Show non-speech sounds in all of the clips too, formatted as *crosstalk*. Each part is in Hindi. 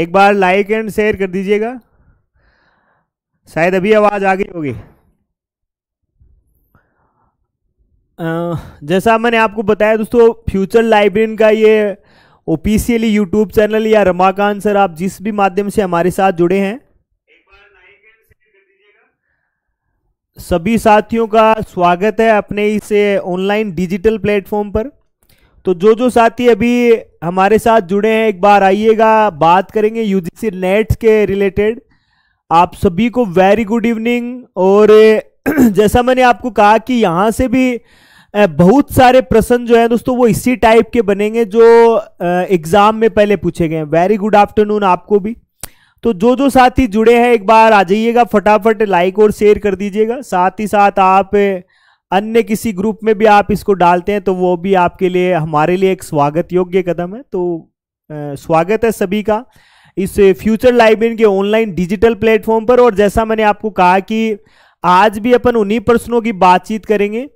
एक बार लाइक एंड शेयर कर दीजिएगा शायद अभी आवाज़ आ गई होगी जैसा मैंने आपको बताया दोस्तों फ्यूचर लाइब्रेरियन का ये ऑफिशियली यूट्यूब चैनल या रमाकांत सर आप जिस भी माध्यम से हमारे साथ जुड़े हैं सभी साथियों का स्वागत है अपने इस ऑनलाइन डिजिटल प्लेटफॉर्म पर तो जो जो साथी अभी हमारे साथ जुड़े हैं एक बार आइएगा बात करेंगे यूजीसी नेट्स के रिलेटेड आप सभी को वेरी गुड इवनिंग और *clears throat* जैसा मैंने आपको कहा कि यहाँ से भी बहुत सारे प्रश्न जो है दोस्तों वो इसी टाइप के बनेंगे जो एग्जाम में पहले पूछे गए हैं वेरी गुड आफ्टरनून आपको भी तो जो जो साथी जुड़े हैं एक बार आ जाइएगा फटाफट लाइक और शेयर कर दीजिएगा साथ ही साथ आप अन्य किसी ग्रुप में भी आप इसको डालते हैं तो वो भी आपके लिए हमारे लिए एक स्वागत योग्य कदम है तो आ, स्वागत है सभी का इस फ्यूचर लाइब्रेरी के ऑनलाइन डिजिटल प्लेटफॉर्म पर और जैसा मैंने आपको कहा कि आज भी अपन उन्हीं प्रश्नों की बातचीत करेंगे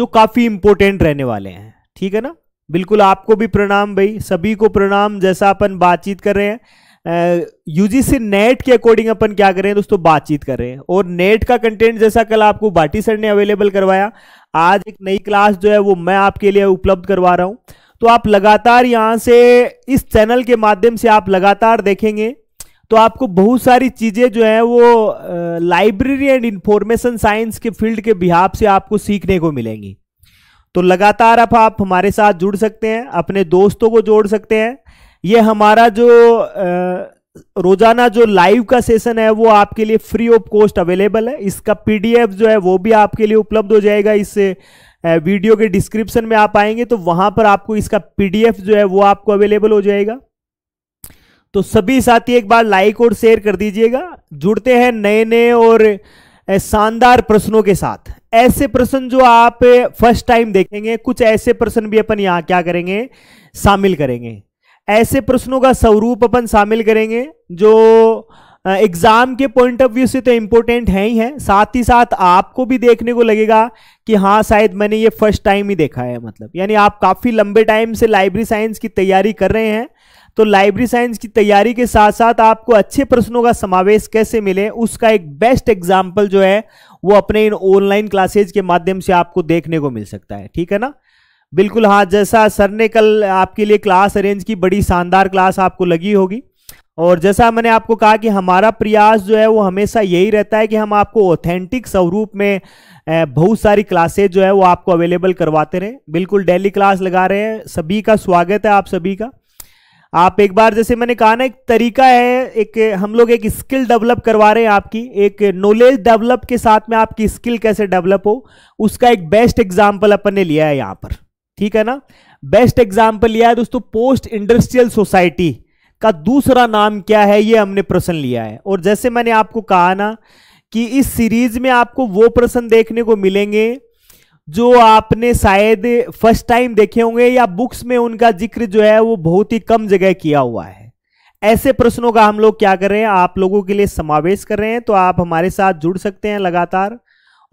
जो काफ़ी इंपॉर्टेंट रहने वाले हैं ठीक है ना बिल्कुल आपको भी प्रणाम भाई सभी को प्रणाम जैसा अपन बातचीत कर रहे हैं यूजीसी नेट के अकॉर्डिंग अपन क्या कर रहे हैं दोस्तों बातचीत कर रहे हैं और नेट का कंटेंट जैसा कल आपको बाटी सर ने अवेलेबल करवाया आज एक नई क्लास जो है वो मैं आपके लिए उपलब्ध करवा रहा हूं तो आप लगातार यहां से इस चैनल के माध्यम से आप लगातार देखेंगे तो आपको बहुत सारी चीज़ें जो है वो लाइब्रेरी एंड इंफॉर्मेशन साइंस के फील्ड के बिहाब से आपको सीखने को मिलेंगी तो लगातार आप आप हमारे साथ जुड़ सकते हैं अपने दोस्तों को जोड़ सकते हैं ये हमारा जो रोजाना जो लाइव का सेशन है वो आपके लिए फ्री ऑफ कॉस्ट अवेलेबल है इसका पीडीएफ जो है वो भी आपके लिए उपलब्ध हो जाएगा इस वीडियो के डिस्क्रिप्शन में आप आएंगे तो वहां पर आपको इसका पीडीएफ जो है वो आपको अवेलेबल हो जाएगा तो सभी साथी एक बार लाइक और शेयर कर दीजिएगा जुड़ते हैं नए नए और शानदार प्रश्नों के साथ ऐसे प्रश्न जो आप फर्स्ट टाइम देखेंगे कुछ ऐसे प्रश्न भी अपन यहां क्या करेंगे शामिल करेंगे ऐसे प्रश्नों का स्वरूप अपन शामिल करेंगे जो एग्ज़ाम के पॉइंट ऑफ व्यू से तो इम्पोर्टेंट है ही है साथ ही साथ आपको भी देखने को लगेगा कि हाँ शायद मैंने ये फर्स्ट टाइम ही देखा है मतलब यानी आप काफ़ी लंबे टाइम से लाइब्रेरी साइंस की तैयारी कर रहे हैं तो लाइब्रेरी साइंस की तैयारी के साथ साथ आपको अच्छे प्रश्नों का समावेश कैसे मिले उसका एक बेस्ट एग्जाम्पल जो है वो अपने इन ऑनलाइन क्लासेज के माध्यम से आपको देखने को मिल सकता है ठीक है ना बिल्कुल हाँ जैसा सर ने कल आपके लिए क्लास अरेंज की बड़ी शानदार क्लास आपको लगी होगी और जैसा मैंने आपको कहा कि हमारा प्रयास जो है वो हमेशा यही रहता है कि हम आपको ऑथेंटिक स्वरूप में बहुत सारी क्लासेज जो है वो आपको अवेलेबल करवाते रहे बिल्कुल डेली क्लास लगा रहे हैं सभी का स्वागत है आप सभी का आप एक बार जैसे मैंने कहा ना एक तरीका है एक हम लोग एक स्किल डेवलप करवा रहे हैं आपकी एक नॉलेज डेवलप के साथ में आपकी स्किल कैसे डेवलप हो उसका एक बेस्ट एग्जाम्पल अपन ने लिया है यहाँ पर ठीक है ना बेस्ट एग्जाम्पल लिया है दोस्तों पोस्ट इंडस्ट्रियल सोसाइटी का दूसरा नाम क्या है ये हमने प्रश्न लिया है और जैसे मैंने आपको कहा ना कि इस सीरीज में आपको वो प्रश्न देखने को मिलेंगे जो आपने शायद फर्स्ट टाइम देखे होंगे या बुक्स में उनका जिक्र जो है वो बहुत ही कम जगह किया हुआ है ऐसे प्रश्नों का हम लोग क्या कर रहे हैं आप लोगों के लिए समावेश कर रहे हैं तो आप हमारे साथ जुड़ सकते हैं लगातार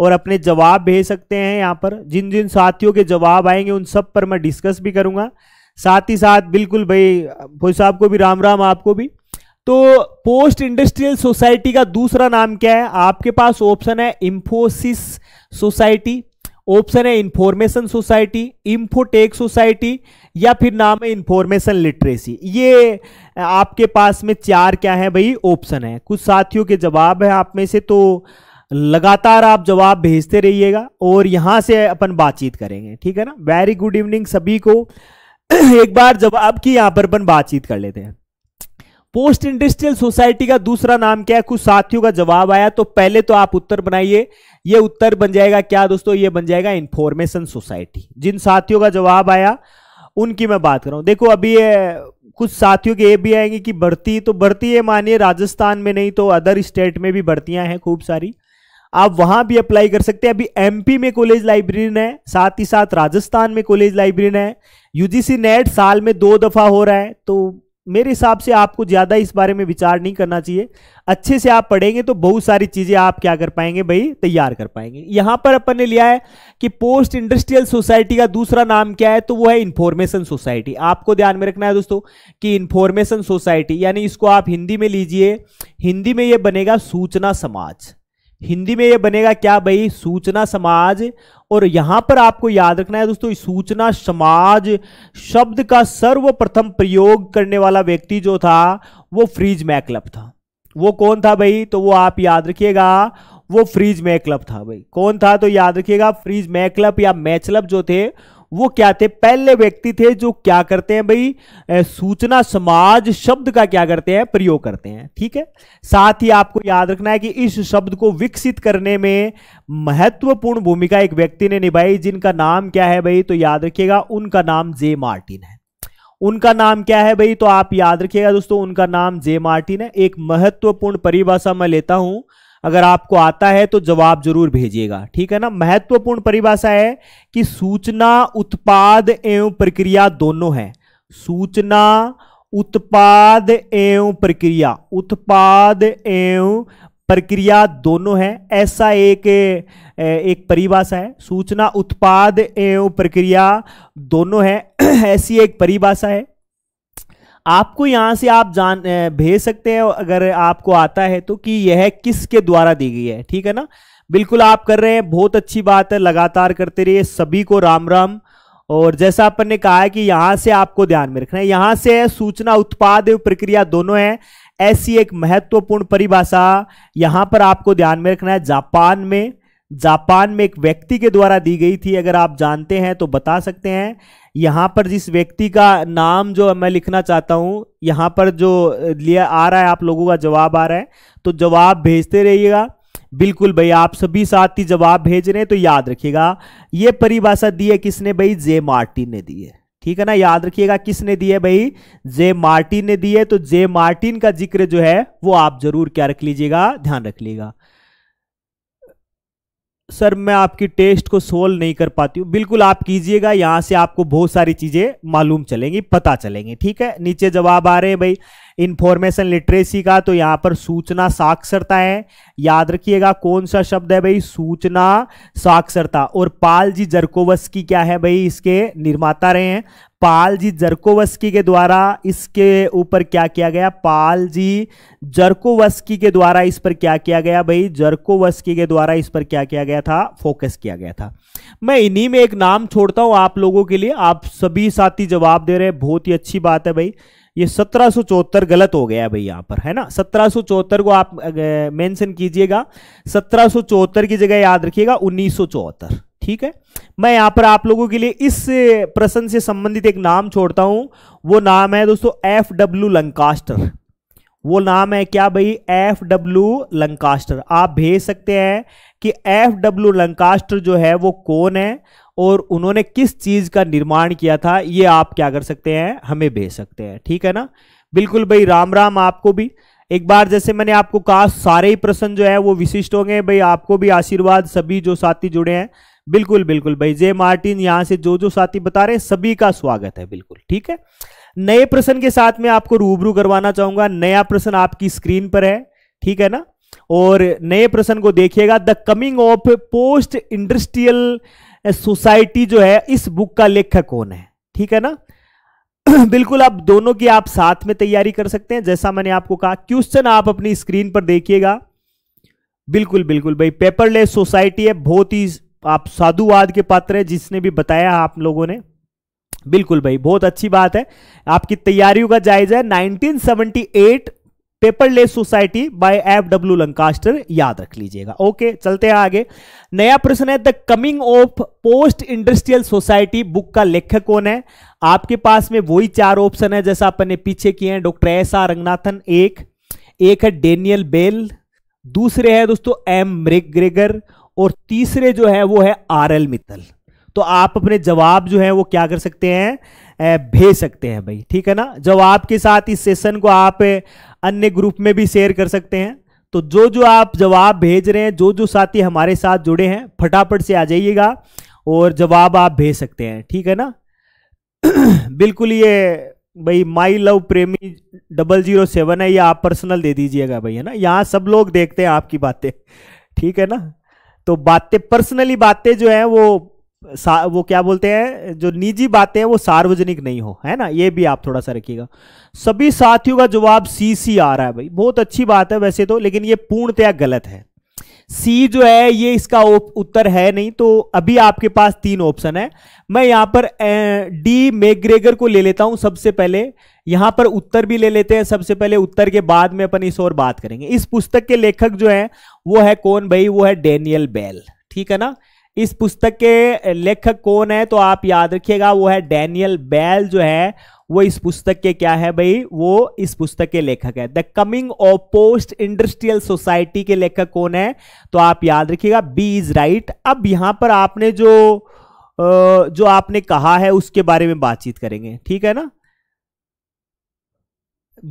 और अपने जवाब भेज सकते हैं यहाँ पर जिन जिन साथियों के जवाब आएंगे उन सब पर मैं डिस्कस भी करूँगा साथ ही साथ बिल्कुल भाई भोई साहब को भी राम राम आपको भी तो पोस्ट इंडस्ट्रियल सोसाइटी का दूसरा नाम क्या है आपके पास ऑप्शन है इंफोसिस सोसाइटी ऑप्शन है इंफॉर्मेशन सोसाइटी इंफोटेक सोसाइटी या फिर नाम है इंफॉर्मेशन लिटरेसी ये आपके पास में चार क्या है भाई ऑप्शन है कुछ साथियों के जवाब है आप में से तो लगातार आप जवाब भेजते रहिएगा और यहां से अपन बातचीत करेंगे ठीक है ना वेरी गुड इवनिंग सभी को *clears throat* एक बार जवाब की यहां पर अपन बातचीत कर लेते हैं पोस्ट इंडस्ट्रियल सोसाइटी का दूसरा नाम क्या है कुछ साथियों का जवाब आया तो पहले तो आप उत्तर बनाइए ये उत्तर बन जाएगा क्या दोस्तों ये बन जाएगा इंफॉर्मेशन सोसाइटी जिन साथियों का जवाब आया उनकी मैं बात कर रहा हूं देखो अभी ये कुछ साथियों के ये भी आएंगे कि भर्ती तो भर्ती ये मानिए राजस्थान में नहीं तो अदर स्टेट में भी भर्तियां हैं खूब सारी आप वहां भी अप्लाई कर सकते हैं अभी एमपी में कॉलेज लाइब्रेरी है साथ ही साथ राजस्थान में कॉलेज लाइब्रेरी है यूजीसी नेट e साल में दो दफा हो रहा है तो मेरे हिसाब से आपको ज़्यादा इस बारे में विचार नहीं करना चाहिए अच्छे से आप पढ़ेंगे तो बहुत सारी चीज़ें आप क्या कर पाएंगे भाई तैयार कर पाएंगे यहां पर अपन ने लिया है कि पोस्ट इंडस्ट्रियल सोसाइटी का दूसरा नाम क्या है तो वो है इंफॉर्मेशन सोसाइटी आपको ध्यान में रखना है दोस्तों कि इंफॉर्मेशन सोसाइटी यानी इसको आप हिंदी में लीजिए हिंदी में यह बनेगा सूचना समाज हिंदी में ये बनेगा क्या भाई सूचना समाज और यहां पर आपको याद रखना है दोस्तों सूचना समाज शब्द का सर्वप्रथम प्रयोग करने वाला व्यक्ति जो था वो फ्रीज मैकलब था वो कौन था भाई तो वो आप याद रखिएगा वो फ्रीज मैकलब था भाई कौन था तो याद रखिएगा फ्रीज मैकलब या मैचलब जो थे वो क्या थे पहले व्यक्ति थे जो क्या करते हैं भाई सूचना समाज शब्द का क्या करते हैं प्रयोग करते हैं ठीक है साथ ही आपको याद रखना है कि इस शब्द को विकसित करने में महत्वपूर्ण भूमिका एक व्यक्ति ने निभाई जिनका नाम क्या है भाई तो याद रखिएगा उनका नाम जे मार्टिन है उनका नाम क्या है भाई तो आप याद रखिएगा दोस्तों उनका नाम जे मार्टिन है एक महत्वपूर्ण परिभाषा मैं लेता हूं अगर आपको आता है तो जवाब जरूर भेजिएगा ठीक है ना महत्वपूर्ण परिभाषा है कि सूचना उत्पाद एवं प्रक्रिया दोनों है सूचना उत्पाद एवं प्रक्रिया उत्पाद एवं प्रक्रिया दोनों है ऐसा एक एक परिभाषा है सूचना उत्पाद एवं प्रक्रिया दोनों है *clears throat* ऐसी एक परिभाषा है आपको यहाँ से आप जान भेज सकते हैं अगर आपको आता है तो कि यह किसके द्वारा दी गई है ठीक है ना बिल्कुल आप कर रहे हैं बहुत अच्छी बात है लगातार करते रहिए सभी को राम राम और जैसा अपन ने कहा है कि यहाँ से आपको ध्यान में रखना है यहाँ से सूचना उत्पाद एवं प्रक्रिया दोनों है ऐसी एक महत्वपूर्ण परिभाषा यहाँ पर आपको ध्यान में रखना है जापान में जापान में एक व्यक्ति के द्वारा दी गई थी अगर आप जानते हैं तो बता सकते हैं यहाँ पर जिस व्यक्ति का नाम जो मैं लिखना चाहता हूँ यहाँ पर जो लिया आ रहा है आप लोगों का जवाब आ रहा है तो जवाब भेजते रहिएगा बिल्कुल भाई आप सभी साथी जवाब भेज रहे हैं तो याद रखिएगा ये परिभाषा दी है किसने भाई जे मार्टिन ने दी है ठीक है ना याद रखिएगा किसने दी है भाई जे मार्टिन ने दी है तो जे मार्टिन का जिक्र जो है वो आप जरूर क्या रख लीजिएगा ध्यान रख लीजिएगा सर मैं आपकी टेस्ट को सोल्व नहीं कर पाती हूँ बिल्कुल आप कीजिएगा यहाँ से आपको बहुत सारी चीज़ें मालूम चलेंगी पता चलेंगी ठीक है नीचे जवाब आ रहे हैं भाई इंफॉर्मेशन लिटरेसी का तो यहाँ पर सूचना साक्षरता है याद रखिएगा कौन सा शब्द है भाई सूचना साक्षरता और पाल जी जरकोवस्की क्या है भाई इसके निर्माता रहे हैं पाल जी जरकोवस्की के द्वारा इसके ऊपर क्या किया गया पाल जी जरकोवस्की के द्वारा इस पर क्या किया गया भाई जरकोवस्की के द्वारा इस पर क्या किया गया था फोकस किया गया था मैं इन्हीं में एक नाम छोड़ता हूं आप लोगों के लिए आप सभी साथी जवाब दे रहे हैं बहुत ही अच्छी बात है भाई ये सत्रह गलत हो गया भाई यहाँ पर है ना सत्रह को आप मेंशन कीजिएगा सत्रह की जगह याद रखिएगा उन्नीस ठीक है मैं यहां पर आप लोगों के लिए इस प्रश्न से संबंधित एक नाम छोड़ता हूं वो नाम है दोस्तों एफ डब्ल्यू लंकास्टर वो नाम है क्या भाई एफ डब्ल्यू लंकास्टर आप भेज सकते हैं कि एफ डब्ल्यू लंकास्टर जो है वो कौन है और उन्होंने किस चीज़ का निर्माण किया था ये आप क्या कर सकते हैं हमें भेज सकते हैं ठीक है ना बिल्कुल भाई राम राम आपको भी एक बार जैसे मैंने आपको कहा सारे ही प्रश्न जो है वो विशिष्ट होंगे भाई आपको भी आशीर्वाद सभी जो साथी जुड़े हैं बिल्कुल बिल्कुल भाई जय मार्टिन यहाँ से जो जो साथी बता रहे हैं सभी का स्वागत है बिल्कुल ठीक है नए प्रश्न के साथ में आपको रूबरू करवाना चाहूंगा नया प्रश्न आपकी स्क्रीन पर है ठीक है ना और नए प्रश्न को देखिएगा the coming of post industrial society जो है इस बुक का लेखक कौन है ठीक है ना *clears throat* बिल्कुल आप दोनों की आप साथ में तैयारी कर सकते हैं जैसा मैंने आपको कहा क्वेश्चन आप अपनी स्क्रीन पर देखिएगा बिल्कुल बिल्कुल भाई पेपरलेस सोसाइटी है बहुत ही आप साधुवाद के पात्र है जिसने भी बताया आप लोगों ने बिल्कुल भाई बहुत अच्छी बात है आपकी तैयारियों का जायजा है 1978 paperless society by F W Lancaster याद रख लीजिएगा ओके चलते हैं आगे नया प्रश्न है the coming of post industrial society book का लेखक कौन है आपके पास में वही चार ऑप्शन है जैसा अपन ने पीछे किए हैं डॉक्टर एस आर रंगनाथन एक एक है डेनियल बेल दूसरे है दोस्तों एम ग्रेगर और तीसरे जो है वो है आर एल मित्तल तो आप अपने जवाब जो है वो क्या कर सकते हैं भेज सकते हैं भाई ठीक है ना जवाब के साथ इस सेशन को आप अन्य ग्रुप में भी शेयर कर सकते हैं तो जो जो आप जवाब भेज रहे हैं जो जो साथी हमारे साथ जुड़े हैं फटाफट से आ जाइएगा और जवाब आप भेज सकते हैं ठीक है ना *clears throat* बिल्कुल ये भाई माई लव प्रेमी डबल जीरो सेवन है ये आप पर्सनल दे दीजिएगा भाई है ना यहाँ सब लोग देखते हैं आपकी बातें ठीक है ना तो बातें पर्सनली बातें जो हैं वो वो क्या बोलते हैं जो निजी बातें हैं वो सार्वजनिक नहीं हो है ना ये भी आप थोड़ा सा रखिएगा सभी साथियों का जवाब सी सी आ रहा है भाई बहुत अच्छी बात है वैसे तो लेकिन ये पूर्णतया गलत है सी जो है ये इसका उत्तर है नहीं तो अभी आपके पास तीन ऑप्शन है मैं यहां पर डी मेग्रेगर को ले लेता हूं सबसे पहले यहां पर उत्तर भी ले लेते हैं सबसे पहले उत्तर के बाद में अपन इस और बात करेंगे इस पुस्तक के लेखक जो है वो है कौन भाई वो है डेनियल बेल ठीक है ना इस पुस्तक के लेखक कौन है तो आप याद रखिएगा वो है डैनियल बैल जो है वो इस पुस्तक के क्या है भाई वो इस पुस्तक के लेखक है the coming of post industrial society के लेखक कौन है तो आप याद रखिएगा बी इज राइट अब यहां पर आपने जो जो आपने कहा है उसके बारे में बातचीत करेंगे ठीक है ना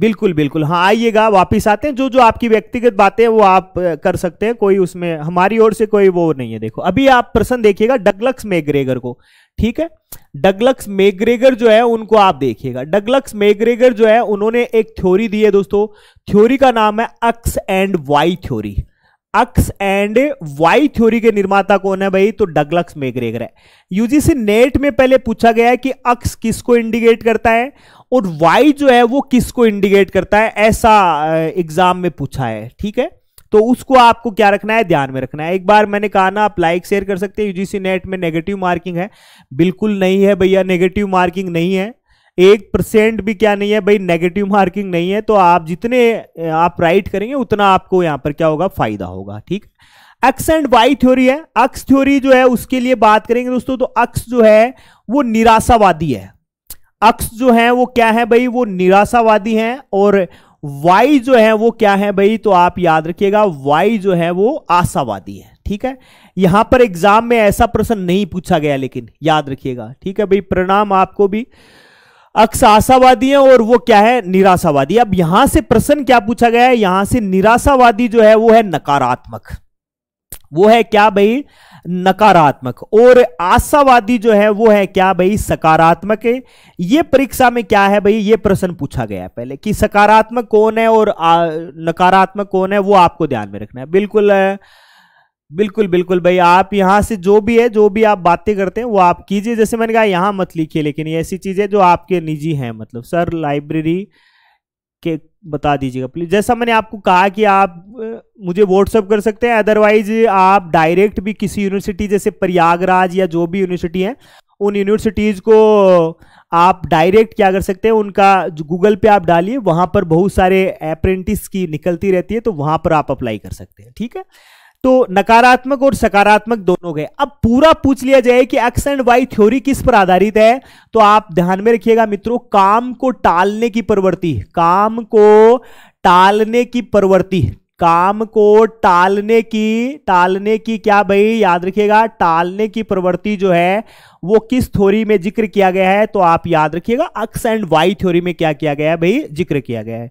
बिल्कुल बिल्कुल हाँ आइएगा वापिस आते हैं जो जो आपकी व्यक्तिगत बातें हैं वो आप कर सकते हैं कोई उसमें हमारी ओर से कोई वो नहीं है देखो अभी आप प्रश्न देखिएगा डगलक्स मेग्रेगर को ठीक है डगलक्स मेग्रेगर जो है उनको आप देखिएगा डगलक्स मेग्रेगर जो है उन्होंने एक थ्योरी दी है दोस्तों थ्योरी का नाम है X and Y theory X and Y theory के निर्माता कौन है भाई तो डगलक्स मेग्रेगर है यूजीसी नेट में पहले पूछा गया है कि अक्स किसको इंडिकेट करता है और वाई जो है वो किसको इंडिकेट करता है ऐसा एग्जाम में पूछा है ठीक है तो उसको आपको क्या रखना है ध्यान में रखना है एक बार मैंने कहा ना आप लाइक शेयर कर सकते हैं यूजीसी नेट में नेगेटिव मार्किंग है बिल्कुल नहीं है भैया नेगेटिव मार्किंग नहीं है एक परसेंट भी क्या नहीं है भाई नेगेटिव मार्किंग नहीं है तो आप जितने आप राइट करेंगे उतना आपको यहां पर क्या होगा फायदा होगा ठीक एक्स एंड वाई थ्योरी है अक्स थ्योरी जो है उसके लिए बात करेंगे दोस्तों तो अक्स जो है वो निराशावादी है अक्स जो है वो क्या है भाई वो निराशावादी है और वाई जो है वो क्या है भाई तो आप याद रखिएगा वाई जो है वो आशावादी है ठीक है यहां पर एग्जाम में ऐसा प्रश्न नहीं पूछा गया लेकिन याद रखिएगा ठीक है भाई परिणाम आपको भी अक्स आशावादी है और वो क्या है निराशावादी अब यहां से प्रश्न क्या पूछा गया है यहां से निराशावादी जो है वो है नकारात्मक वो है क्या भाई नकारात्मक और आशावादी जो है वो है क्या भाई सकारात्मक है ये परीक्षा में क्या है भाई ये प्रश्न पूछा गया है पहले कि सकारात्मक कौन है और नकारात्मक कौन है वो आपको ध्यान में रखना है बिल्कुल है, बिल्कुल बिल्कुल भाई आप यहाँ से जो भी है जो भी आप बातें करते हैं वो आप कीजिए जैसे मैंने कहा यहाँ मत लिखिए लेकिन ये ऐसी चीज़ें जो आपके निजी हैं मतलब सर लाइब्रेरी के बता दीजिएगा प्लीज़ जैसा मैंने आपको कहा कि आप मुझे व्हाट्सअप कर सकते हैं अदरवाइज आप डायरेक्ट भी किसी यूनिवर्सिटी जैसे प्रयागराज या जो भी यूनिवर्सिटी है उन यूनिवर्सिटीज़ को आप डायरेक्ट क्या कर सकते हैं उनका गूगल पे आप डालिए वहाँ पर बहुत सारे अप्रेंटिस की निकलती रहती है तो वहाँ पर आप अप्लाई कर सकते हैं ठीक है तो नकारात्मक और सकारात्मक दोनों गए अब पूरा पूछ लिया जाए कि एक्स एंड वाई थ्योरी किस पर आधारित है तो आप ध्यान में रखिएगा मित्रों काम को टालने की प्रवृत्ति काम को टालने की प्रवृत्ति काम को टालने की टालने की क्या भाई याद रखिएगा टालने की प्रवृत्ति जो है वो किस थ्योरी में जिक्र किया गया है तो आप याद रखिएगा एक्स एंड वाई थ्योरी में क्या किया गया है भाई जिक्र किया गया है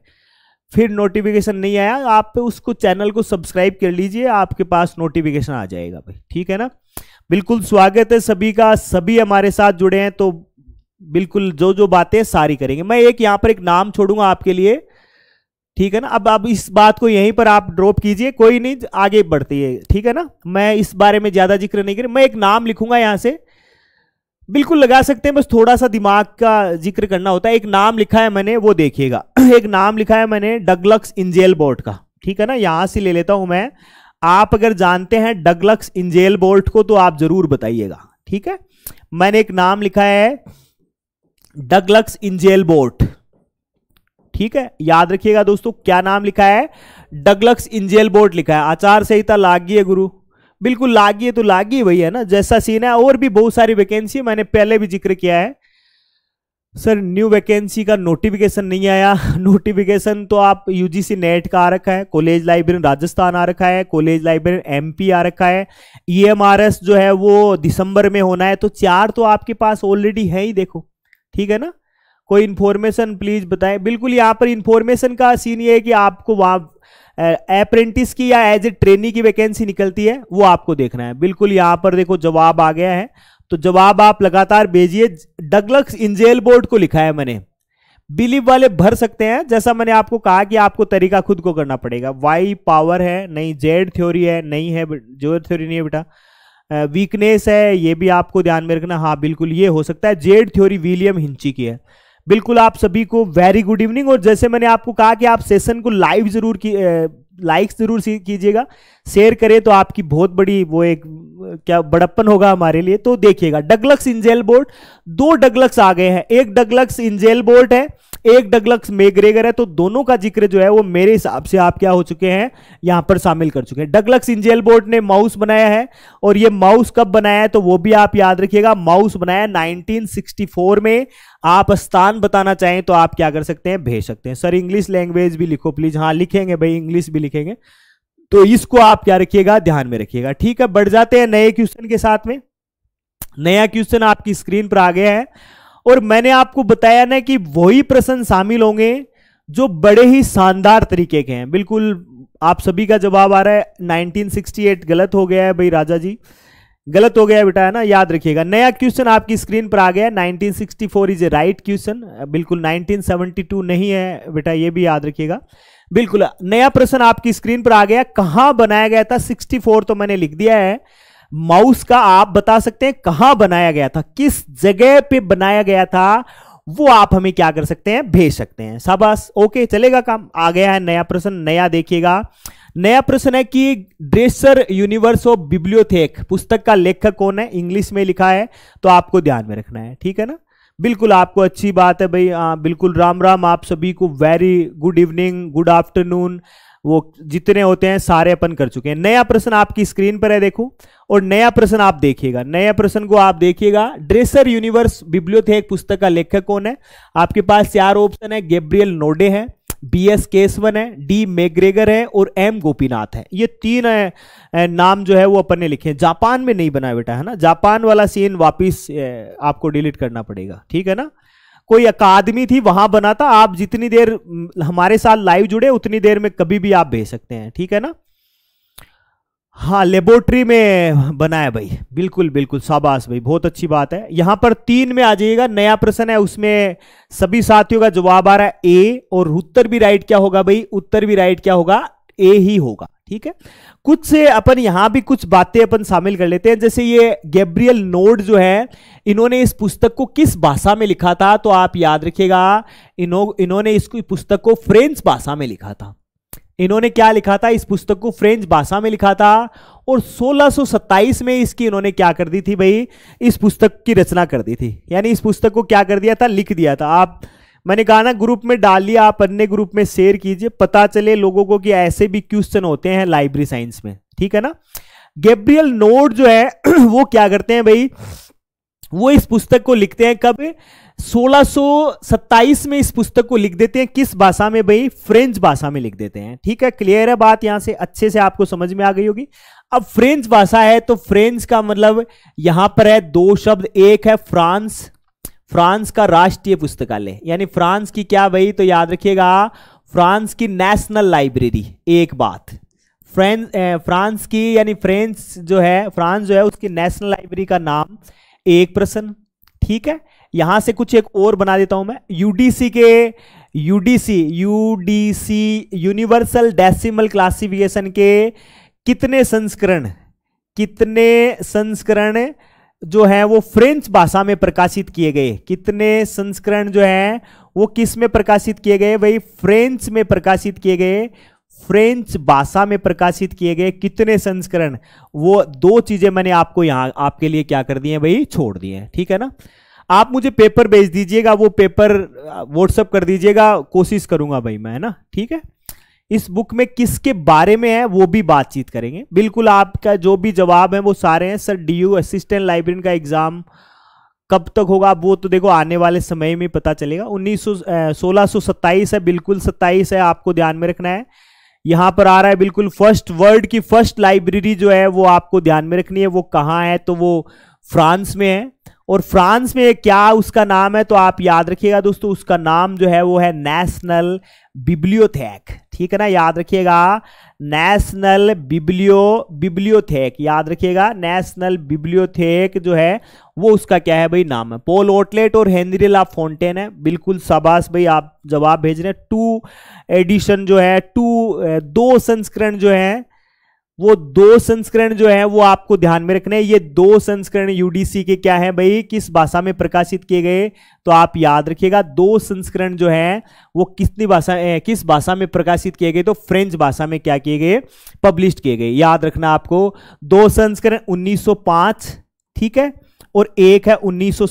फिर नोटिफिकेशन नहीं आया आप उसको चैनल को सब्सक्राइब कर लीजिए आपके पास नोटिफिकेशन आ जाएगा भाई ठीक है ना बिल्कुल स्वागत है सभी का सभी हमारे साथ जुड़े हैं तो बिल्कुल जो जो बातें सारी करेंगे मैं एक यहाँ पर एक नाम छोड़ूंगा आपके लिए ठीक है ना अब अब इस बात को यहीं पर आप ड्रॉप कीजिए कोई नहीं आगे बढ़ती है ठीक है ना मैं इस बारे में ज़्यादा जिक्र नहीं करें मैं एक नाम लिखूंगा यहाँ से बिल्कुल लगा सकते हैं बस थोड़ा सा दिमाग का जिक्र करना होता है एक नाम लिखा है मैंने वो देखिएगा *clears throat* एक नाम लिखा है मैंने डगलक्स इंजेल बोर्ड का ठीक है ना यहां से ले लेता हूं मैं आप अगर जानते हैं डगलक्स इंजेल बोल्ट को तो आप जरूर बताइएगा ठीक है मैंने एक नाम लिखा है डगलक्स इंजेल बोल्ट ठीक है याद रखिएगा दोस्तों क्या नाम लिखा है डगलक्स इंजेल बोल्ट लिखा है आचार संहिता लागी है गुरु बिल्कुल लागी है तो लागी है ना जैसा सीन है और भी बहुत सारी वैकेंसी मैंने पहले भी जिक्र किया है सर न्यू वैकेंसी का नोटिफिकेशन नहीं आया नोटिफिकेशन *laughs* तो आप यूजीसी नेट का आ रखा है कॉलेज लाइब्रेरी राजस्थान आ रखा है कॉलेज लाइब्रेरी एमपी आ रखा है ईएमआरएस e जो है वो दिसंबर में होना है तो चार तो आपके पास ऑलरेडी है ही देखो ठीक है ना कोई इन्फॉर्मेशन प्लीज बताएं बिल्कुल यहाँ पर इन्फॉर्मेशन का सीन ये है कि आपको वहाँ अप्रेंटिस की या एज ए ट्रेनी की वैकेंसी निकलती है वो आपको देखना है बिल्कुल यहां पर देखो जवाब आ गया है तो जवाब आप लगातार भेजिए डगलक्स इंजेल बोर्ड को लिखा है मैंने बिलीव वाले भर सकते हैं जैसा मैंने आपको कहा कि आपको तरीका खुद को करना पड़ेगा वाई पावर है नहीं जेड थ्योरी है नहीं है जो थ्योरी नहीं है बेटा वीकनेस है ये भी आपको ध्यान में रखना हाँ बिल्कुल ये हो सकता है जेड थ्योरी विलियम हिंची की है बिल्कुल आप सभी को वेरी गुड इवनिंग और जैसे मैंने आपको कहा कि आप सेशन को लाइव जरूर की लाइक जरूर कीजिएगा शेयर करें तो आपकी बहुत बड़ी वो एक क्या बड़प्पन होगा हमारे लिए तो देखिएगा डगलक्स इंजेल बोल्ट दो डगलक्स आ गए हैं एक डगलक्स इंजेल बोल्ट है एक डगलक्स मेग्रेगर है तो दोनों का जिक्र जो है वो मेरे हिसाब से आप क्या हो चुके हैं यहां पर शामिल कर चुके हैं डगलक्स इंजेल बोर्ड ने माउस बनाया है और ये माउस कब बनाया है तो वो भी आप याद रखिएगा माउस बनाया नाइनटीन में आप स्थान बताना चाहें तो आप क्या कर सकते हैं भेज सकते हैं सर इंग्लिश लैंग्वेज भी लिखो प्लीज हाँ लिखेंगे भाई इंग्लिश भी लिखेंगे तो इसको आप क्या रखिएगा ध्यान में रखिएगा ठीक है बढ़ जाते हैं नए क्वेश्चन के साथ में नया क्वेश्चन आपकी स्क्रीन पर आ गया है और मैंने आपको बताया ना कि वही प्रश्न शामिल होंगे जो बड़े ही शानदार तरीके के हैं बिल्कुल आप सभी का जवाब आ रहा है 1968 गलत हो गया है भाई राजा जी गलत हो गया बेटा है ना याद रखिएगा नया क्वेश्चन आपकी स्क्रीन पर आ गया 1964 इज ए राइट क्वेश्चन बिल्कुल 1972 नहीं है बेटा ये भी याद रखिएगा बिल्कुल नया प्रश्न आपकी स्क्रीन पर आ गया कहां बनाया गया था 64 तो मैंने लिख दिया है माउस का आप बता सकते हैं कहां बनाया गया था किस जगह पे बनाया गया था वो आप हमें क्या कर सकते हैं भेज सकते हैं शाबाश ओके चलेगा काम आ गया है नया प्रश्न नया देखिएगा नया प्रश्न है कि ड्रेसर यूनिवर्स ऑफ बिब्लियोथेक पुस्तक का लेखक कौन है इंग्लिश में लिखा है तो आपको ध्यान में रखना है ठीक है ना बिल्कुल आपको अच्छी बात है भाई हाँ, बिल्कुल राम राम आप सभी को very good evening good afternoon वो जितने होते हैं सारे अपन कर चुके हैं नया प्रश्न आपकी स्क्रीन पर है देखो और नया प्रश्न आप देखिएगा नया प्रश्न को आप देखिएगा ड्रेसर यूनिवर्स बिब्लियोथेक पुस्तक का लेखक कौन है आपके पास चार ऑप्शन है गेब्रियल नोडे है बी एस केसवन है डी मेग्रेगर है और एम गोपीनाथ है ये तीन है, नाम जो है वो अपन ने लिखे हैं जापान में नहीं बनाया बेटा है ना जापान वाला सीन वापिस आपको डिलीट करना पड़ेगा ठीक है ना कोई अकादमी थी वहां बना था आप जितनी देर हमारे साथ लाइव जुड़े उतनी देर में कभी भी आप भेज सकते हैं ठीक है ना हाँ लेबोरेटरी में बना है भाई बिल्कुल बिल्कुल शाबाश भाई बहुत अच्छी बात है यहां पर तीन में आ जाइएगा नया प्रश्न है उसमें सभी साथियों का जवाब आ रहा है ए और उत्तर भी राइट क्या होगा भाई उत्तर भी राइट क्या होगा ए ही होगा ठीक है कुछ से अपन यहां भी कुछ बातें अपन शामिल कर लेते हैं जैसे ये गैब्रियल नोड जो है इन्होंने इस पुस्तक को किस भाषा में लिखा था तो आप याद रखिएगा इनो, इन्होंने इस पुस्तक को फ्रेंच भाषा में लिखा था इन्होंने क्या लिखा था इस पुस्तक को फ्रेंच भाषा में लिखा था और 1627 में इसकी इन्होंने क्या कर दी थी भाई इस पुस्तक की रचना कर दी थी यानी इस पुस्तक को क्या कर दिया था लिख दिया था आप मैंने गाना ग्रुप में डाल लिया आप अन्य ग्रुप में शेयर कीजिए पता चले लोगों को कि ऐसे भी क्वेश्चन होते हैं लाइब्रेरी साइंस में ठीक है ना गैब्रियल नोट जो है *clears throat* वो क्या करते हैं भाई वो इस पुस्तक को लिखते हैं कब 1627 में इस पुस्तक को लिख देते हैं किस भाषा में भाई फ्रेंच भाषा में लिख देते हैं ठीक है क्लियर है बात यहां से अच्छे से आपको समझ में आ गई होगी अब फ्रेंच भाषा है तो फ्रेंच का मतलब यहां पर है दो शब्द एक है फ्रांस फ्रांस का राष्ट्रीय पुस्तकालय यानी फ्रांस की क्या भाई तो याद रखिएगा फ्रांस की नेशनल लाइब्रेरी एक बात फ्रेंच फ्रांस की यानी फ्रेंच जो है फ्रांस जो है उसकी नेशनल लाइब्रेरी का नाम एक प्रश्न ठीक है यहां से कुछ एक और बना देता हूं मैं यूडीसी के UDC UDC universal decimal classification के कितने संस्करण कितने संस्करण जो है वो फ्रेंच भाषा में प्रकाशित किए गए कितने संस्करण जो है वो किस में प्रकाशित किए गए वही फ्रेंच में प्रकाशित किए गए फ्रेंच भाषा में प्रकाशित किए गए कितने संस्करण वो दो चीजें मैंने आपको यहां आपके लिए क्या कर दी है भाई छोड़ दिए हैं ठीक है ना आप मुझे पेपर भेज दीजिएगा वो पेपर व्हाट्सअप कर दीजिएगा कोशिश करूंगा भाई मैं है ना ठीक है इस बुक में किसके बारे में है वो भी बातचीत करेंगे बिल्कुल आपका जो भी जवाब है वो सारे हैं सर डी असिस्टेंट लाइब्रेरियन का एग्जाम कब तक होगा वो तो देखो आने वाले समय में पता चलेगा उन्नीस सोलह सौ सत्ताईस है बिल्कुल सत्ताईस है आपको ध्यान में रखना है यहाँ पर आ रहा है बिल्कुल फर्स्ट वर्ल्ड की फर्स्ट लाइब्रेरी जो है वो आपको ध्यान में रखनी है वो कहाँ है तो वो फ्रांस में है और फ्रांस में क्या उसका नाम है तो आप याद रखिएगा दोस्तों उसका नाम जो है वो है नेशनल बिब्लियोथेक ठीक है ना याद रखिएगा नेशनल बिब्लियो बिब्लियोथेक याद रखिएगा नेशनल बिब्लियोथेक जो है वो उसका क्या है भाई नाम है पोल ओटलेट और हेनरी ला फोंटेन है बिल्कुल शाबाश भाई आप जवाब भेज रहे हैं टू एडिशन जो है टू दो संस्करण जो है वो दो संस्करण जो है वो आपको ध्यान में रखने ये दो संस्करण यूडीसी के क्या है भाई किस भाषा में प्रकाशित किए गए तो आप याद रखिएगा दो संस्करण जो है वो कितनी भाषा किस भाषा में प्रकाशित किए गए तो फ्रेंच भाषा में क्या किए गए पब्लिश किए गए याद रखना आपको दो संस्करण 1905 ठीक है और एक है उन्नीस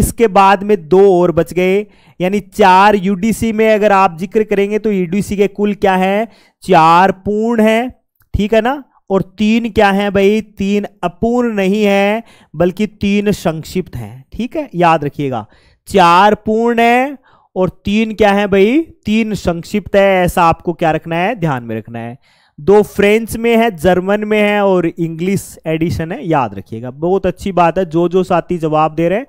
इसके बाद में दो और बच गए यानी चार यूडीसी में अगर आप जिक्र करेंगे तो यूडीसी के कुल क्या है चार पूर्ण है ठीक है ना और तीन क्या है भाई तीन अपूर्ण नहीं है बल्कि तीन संक्षिप्त हैं ठीक है याद रखिएगा चार पूर्ण है और तीन क्या है भाई तीन संक्षिप्त है ऐसा आपको क्या रखना है ध्यान में रखना है दो फ्रेंच में है जर्मन में है और इंग्लिश एडिशन है याद रखिएगा बहुत अच्छी बात है जो जो साथी जवाब दे रहे हैं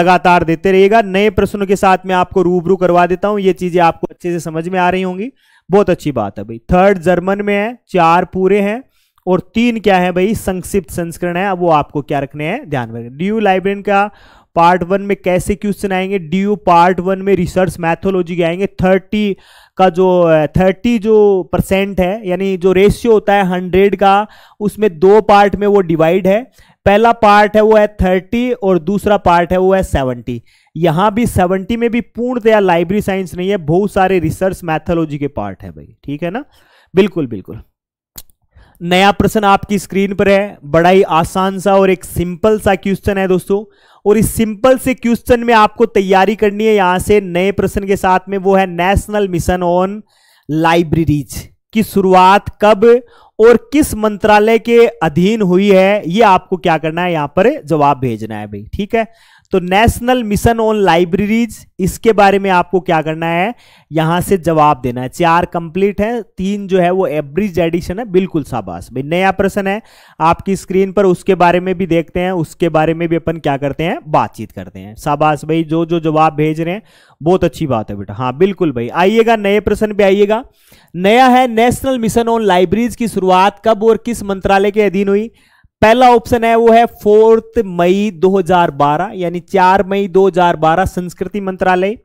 लगातार देते रहिएगा नए प्रश्नों के साथ मैं आपको रूबरू करवा देता हूं ये चीजें आपको अच्छे से समझ में आ रही होंगी बहुत अच्छी बात है भाई थर्ड जर्मन में है चार पूरे हैं और तीन क्या है भाई संक्षिप्त संस्करण है अब वो आपको क्या रखने हैं ध्यान में ड्यू लाइब्रेरियन का पार्ट वन में कैसे क्वेश्चन आएंगे ड्यू पार्ट वन में रिसर्च मैथोलॉजी के आएंगे थर्टी का जो थर्टी जो परसेंट है यानी जो रेशियो होता है हंड्रेड का उसमें दो पार्ट में वो डिवाइड है पहला पार्ट है वो है थर्टी और दूसरा पार्ट है वो है सेवेंटी यहां भी सेवनटी में भी पूर्णतया लाइब्रेरी साइंस नहीं है बहुत सारे रिसर्च मैथोलॉजी के पार्ट है भाई ठीक है ना बिल्कुल बिल्कुल नया प्रश्न आपकी स्क्रीन पर है बड़ा ही आसान सा और एक सिंपल सा क्वेश्चन है दोस्तों और इस सिंपल से क्वेश्चन में आपको तैयारी करनी है यहां से नए प्रश्न के साथ में वो है नेशनल मिशन ऑन लाइब्रेरीज की शुरुआत कब और किस मंत्रालय के अधीन हुई है ये आपको क्या करना है यहां पर जवाब भेजना है भाई ठीक है तो नेशनल मिशन ऑन लाइब्रेरीज इसके बारे में आपको क्या करना है यहां से जवाब देना है चार कंप्लीट है तीन जो है वो एवरेज एडिशन है बिल्कुल शाबाश भाई नया प्रश्न है आपकी स्क्रीन पर उसके बारे में भी देखते हैं उसके बारे में भी अपन क्या करते हैं बातचीत करते हैं शाबाश भाई जो जो जवाब भेज रहे हैं बहुत अच्छी बात है बेटा हाँ बिल्कुल भाई आइएगा नए प्रश्न पे आइएगा नया है नेशनल मिशन ऑन लाइब्रेरीज की शुरुआत कब और किस मंत्रालय के अधीन हुई पहला ऑप्शन है वो है फोर्थ मई 2012 यानी 4 मई 2012 संस्कृति मंत्रालय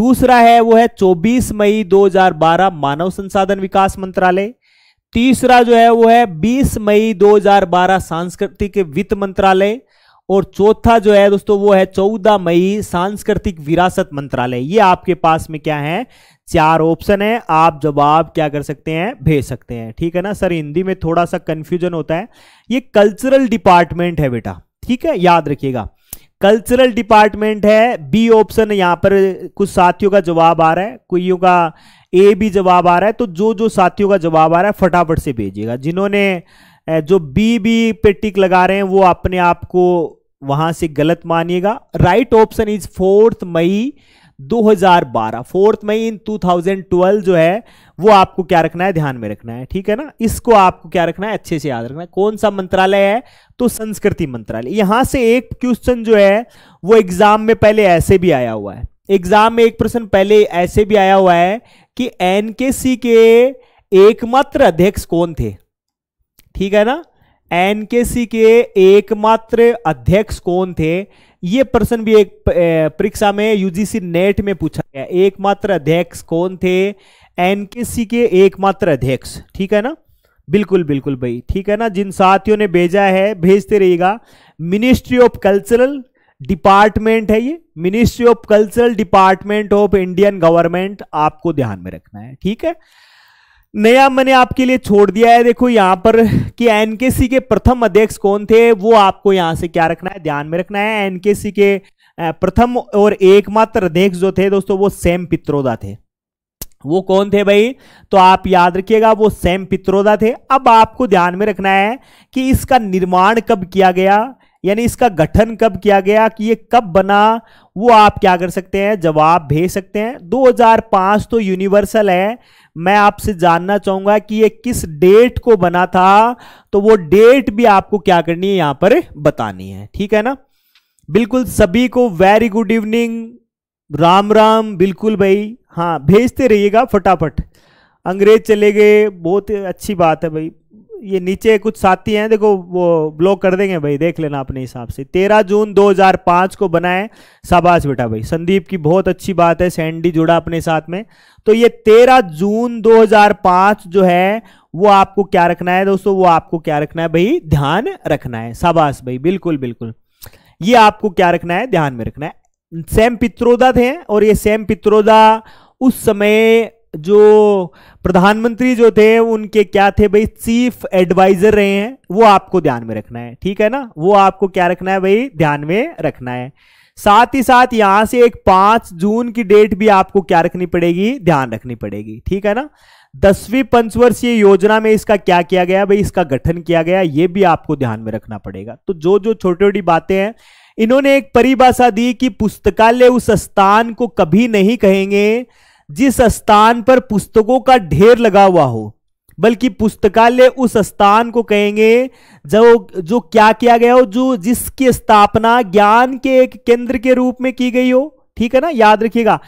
दूसरा है वो है 24 मई 2012 मानव संसाधन विकास मंत्रालय तीसरा जो है वो है 20 मई 2012 सांस्कृतिक वित्त मंत्रालय और चौथा जो है दोस्तों वो है 14 मई सांस्कृतिक विरासत मंत्रालय ये आपके पास में क्या है चार ऑप्शन है आप जवाब क्या कर सकते हैं भेज सकते हैं ठीक है ना सर हिंदी में थोड़ा सा कंफ्यूजन होता है ये कल्चरल डिपार्टमेंट है बेटा ठीक है याद रखिएगा कल्चरल डिपार्टमेंट है बी ऑप्शन यहां पर कुछ साथियों का जवाब आ रहा है कोई का ए भी जवाब आ रहा है तो जो जो साथियों का जवाब आ रहा है फटाफट से भेजिएगा जिन्होंने जो बी बी पे टिक लगा रहे हैं वो अपने आप को वहां से गलत मानिएगा right option is fourth May 2012 fourth May in 2012 जो है वो आपको क्या रखना है ध्यान में रखना है ठीक है ना इसको आपको क्या रखना है अच्छे से याद रखना है कौन सा मंत्रालय है तो संस्कृति मंत्रालय यहां से एक क्वेश्चन जो है वो एग्जाम में पहले ऐसे भी आया हुआ है एग्जाम में एक प्रश्न पहले ऐसे भी आया हुआ है कि एनकेसी के एकमात्र अध्यक्ष कौन थे ठीक है ना एनकेसी के एकमात्र अध्यक्ष कौन थे ये प्रश्न भी एक परीक्षा में यूजीसी नेट में पूछा गया एकमात्र अध्यक्ष कौन थे एनकेसी के एकमात्र अध्यक्ष ठीक है ना बिल्कुल बिल्कुल भाई ठीक है ना जिन साथियों ने भेजा है भेजते रहिएगा मिनिस्ट्री ऑफ कल्चरल डिपार्टमेंट है ये ministry of cultural department of Indian government आपको ध्यान में रखना है ठीक है नया मैंने आपके लिए छोड़ दिया है देखो यहां पर कि एनकेसी के प्रथम अध्यक्ष कौन थे वो आपको यहां से क्या रखना है ध्यान में रखना है एनकेसी के प्रथम और एकमात्र अध्यक्ष जो थे दोस्तों वो सेम पित्रोदा थे वो कौन थे भाई तो आप याद रखिएगा वो सेम पित्रोदा थे अब आपको ध्यान में रखना है कि इसका निर्माण कब किया गया यानी इसका गठन कब किया गया कि ये कब बना वो आप क्या कर सकते हैं जवाब भेज सकते हैं 2005 तो यूनिवर्सल है मैं आपसे जानना चाहूंगा कि ये किस डेट को बना था तो वो डेट भी आपको क्या करनी है यहां पर बतानी है ठीक है ना बिल्कुल सभी को very good evening Ram Ram बिल्कुल भाई हाँ भेजते रहिएगा फटाफट अंग्रेज चले गए बहुत अच्छी बात है भाई ये नीचे कुछ साथी हैं देखो वो ब्लॉक कर देंगे भाई देख लेना अपने हिसाब से तेरह जून 2005 को बनाए शाबाश बेटा भाई संदीप की बहुत अच्छी बात है सैंडी जुड़ा अपने साथ में तो ये तेरह जून 2005 जो है वो आपको क्या रखना है दोस्तों वो आपको क्या रखना है भाई ध्यान रखना है शाबाश भाई बिल्कुल बिल्कुल ये आपको क्या रखना है ध्यान में रखना है सेम पित्रोदा थे और ये सेम पित्रोदा उस समय जो प्रधानमंत्री जो थे उनके क्या थे भाई चीफ एडवाइजर रहे हैं वो आपको ध्यान में रखना है ठीक है ना वो आपको क्या रखना है भाई ध्यान में रखना है साथ ही साथ यहां से एक पांच जून की डेट भी आपको क्या रखनी पड़ेगी ध्यान रखनी पड़ेगी ठीक है ना दसवीं पंचवर्षीय योजना में इसका क्या किया गया भाई इसका गठन किया गया ये भी आपको ध्यान में रखना पड़ेगा तो जो जो छोटी छोटी बातें हैं इन्होंने एक परिभाषा दी कि पुस्तकालय उस स्थान को कभी नहीं कहेंगे जिस स्थान पर पुस्तकों का ढेर लगा हुआ हो बल्कि पुस्तकालय उस स्थान को कहेंगे जो जो क्या किया गया हो जो जिसकी स्थापना ज्ञान के एक केंद्र के रूप में की गई हो ठीक है ना याद रखिएगा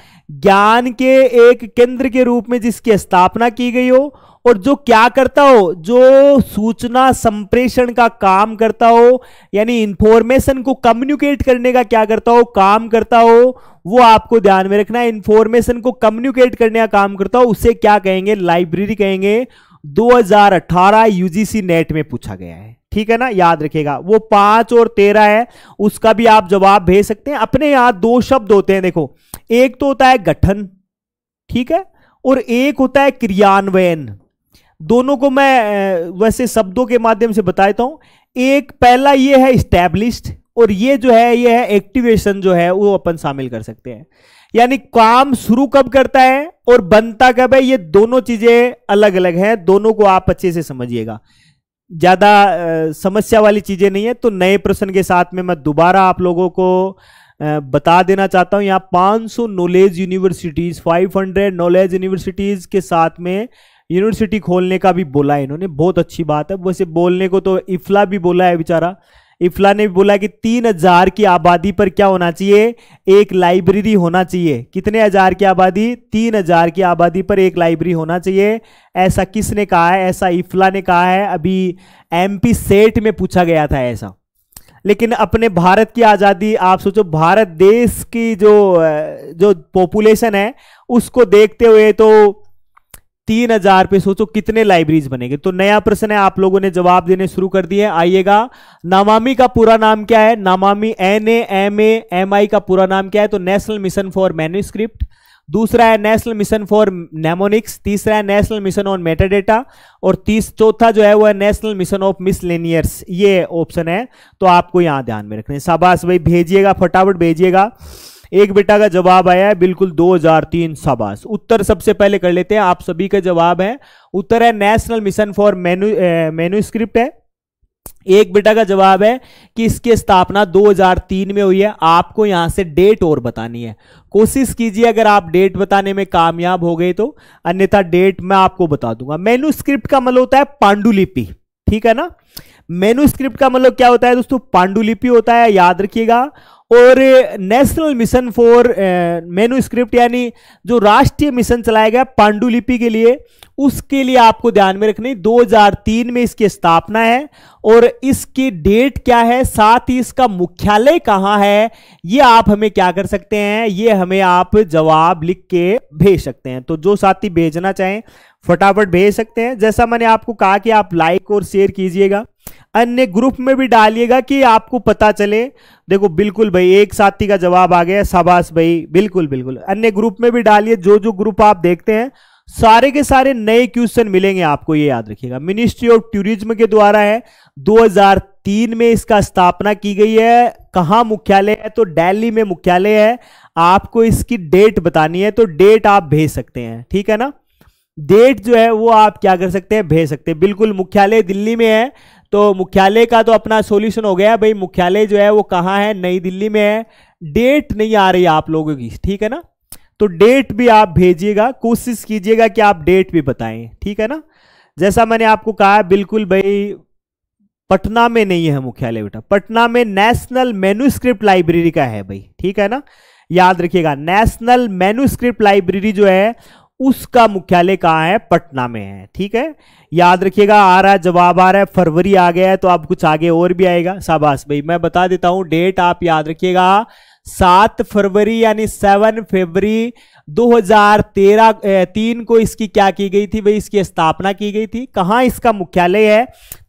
ज्ञान के एक केंद्र के रूप में जिसकी स्थापना की गई हो और जो क्या करता हो जो सूचना संप्रेषण का काम करता हो यानी इंफॉर्मेशन को कम्युनिकेट करने का क्या करता हो काम करता हो वो आपको ध्यान में रखना है इंफॉर्मेशन को कम्युनिकेट करने का काम करता हो उसे क्या कहेंगे लाइब्रेरी कहेंगे 2018 यूजीसी नेट में पूछा गया है ठीक है ना याद रखेगा वो पांच और तेरह है उसका भी आप जवाब भेज सकते हैं अपने यहां दो शब्द होते हैं देखो एक तो होता है गठन ठीक है और एक होता है क्रियान्वयन दोनों को मैं वैसे शब्दों के माध्यम से बताता हूं एक पहला ये है स्टैब्लिश्ड और ये जो है ये है एक्टिवेशन जो है वो अपन शामिल कर सकते हैं यानी काम शुरू कब करता है और बनता कब है ये दोनों चीजें अलग अलग हैं दोनों को आप अच्छे से समझिएगा ज्यादा समस्या वाली चीजें नहीं है तो नए प्रश्न के साथ में मैं दोबारा आप लोगों को बता देना चाहता हूं यहां 500 नॉलेज यूनिवर्सिटीज 500 नॉलेज यूनिवर्सिटीज के साथ में यूनिवर्सिटी खोलने का भी बोला इन्होंने बहुत अच्छी बात है वैसे बोलने को तो इफला भी बोला है बेचारा इफला ने भी बोला कि तीन हजार की आबादी पर क्या होना चाहिए एक लाइब्रेरी होना चाहिए कितने हजार की आबादी तीन हजार की आबादी पर एक लाइब्रेरी होना चाहिए ऐसा किसने कहा है ऐसा इफला ने कहा है अभी एमपी सेट में पूछा गया था ऐसा लेकिन अपने भारत की आज़ादी आप सोचो भारत देश की जो जो पॉपुलेशन है उसको देखते हुए तो तीन हजार पे सोचो कितने लाइब्रेरीज बनेंगे तो नया प्रश्न है आप लोगों ने जवाब देने शुरू कर दिए आइएगा नामामी का पूरा नाम क्या है Namami N M M I का पूरा नाम क्या है तो नेशनल मिशन फॉर मैन्यूस्क्रिप्ट दूसरा है नेशनल मिशन फॉर नेमोनिक्स तीसरा है नेशनल मिशन ऑन मेटाडेटा और तीस चौथा जो है वो है नेशनल मिशन ऑफ मिसलेनियर्स ये ऑप्शन है तो आपको यहां ध्यान में रखना है शाबाश भाई भेजिएगा फटाफट भेजिएगा एक बेटा का जवाब आया है बिल्कुल 2003 शाबाश उत्तर सबसे पहले कर लेते हैं आप सभी का जवाब है उत्तर है national mission for menu manuscript है एक बेटा का जवाब है कि इसकी स्थापना 2003 में हुई है आपको यहां से डेट और बतानी है कोशिश कीजिए अगर आप डेट बताने में कामयाब हो गए तो अन्यथा डेट मैं आपको बता दूंगा मेनू स्क्रिप्ट का मतलब होता है पांडुलिपि ठीक है ना मेनू स्क्रिप्ट का मतलब क्या होता है दोस्तों पांडुलिपि होता है याद रखिएगा और national mission for manuscript यानी जो राष्ट्रीय मिशन चलाया गया पांडुलिपि के लिए उसके लिए आपको ध्यान में रखना है 2003 में इसकी स्थापना है और इसकी डेट क्या है साथ ही इसका मुख्यालय कहाँ है ये आप हमें क्या कर सकते हैं ये हमें आप जवाब लिख के भेज सकते हैं तो जो साथी भेजना चाहें फटाफट भेज सकते हैं जैसा मैंने आपको कहा कि आप लाइक और शेयर कीजिएगा अन्य ग्रुप में भी डालिएगा कि आपको पता चले देखो बिल्कुल भाई एक साथी का जवाब आ गया शाबाश भाई बिल्कुल बिल्कुल अन्य ग्रुप में भी डालिए जो जो ग्रुप आप देखते हैं सारे के सारे नए क्वेश्चन मिलेंगे आपको ये याद रखिएगा मिनिस्ट्री ऑफ टूरिज्म के द्वारा है 2003 में इसका स्थापना की गई है कहाँ मुख्यालय है तो दिल्ली में मुख्यालय है आपको इसकी डेट बतानी है तो डेट आप भेज सकते हैं ठीक है ना डेट जो है वो आप क्या कर सकते हैं भेज सकते हैं बिल्कुल मुख्यालय दिल्ली में है तो मुख्यालय का तो अपना सॉल्यूशन हो गया भाई मुख्यालय जो है वो कहाँ है नई दिल्ली में है डेट नहीं आ रही आप लोगों की ठीक है ना तो डेट भी आप भेजिएगा कोशिश कीजिएगा कि आप डेट भी बताएं ठीक है ना जैसा मैंने आपको कहा बिल्कुल भाई पटना में नहीं है मुख्यालय बेटा पटना में नेशनल मेन्यूस्क्रिप्ट लाइब्रेरी का है भाई ठीक है ना याद रखिएगा नेशनल मेन्यूस्क्रिप्ट लाइब्रेरी जो है उसका मुख्यालय कहाँ है पटना में है ठीक है याद रखिएगा आ रहा है जवाब आ रहा है फरवरी आ गया है तो आप कुछ आगे और भी आएगा शाबाश भाई मैं बता देता हूं डेट आप याद रखिएगा सात फरवरी यानी सेवन फरवरी 2013 तीन को इसकी क्या की गई थी भाई इसकी स्थापना की गई थी कहाँ इसका मुख्यालय है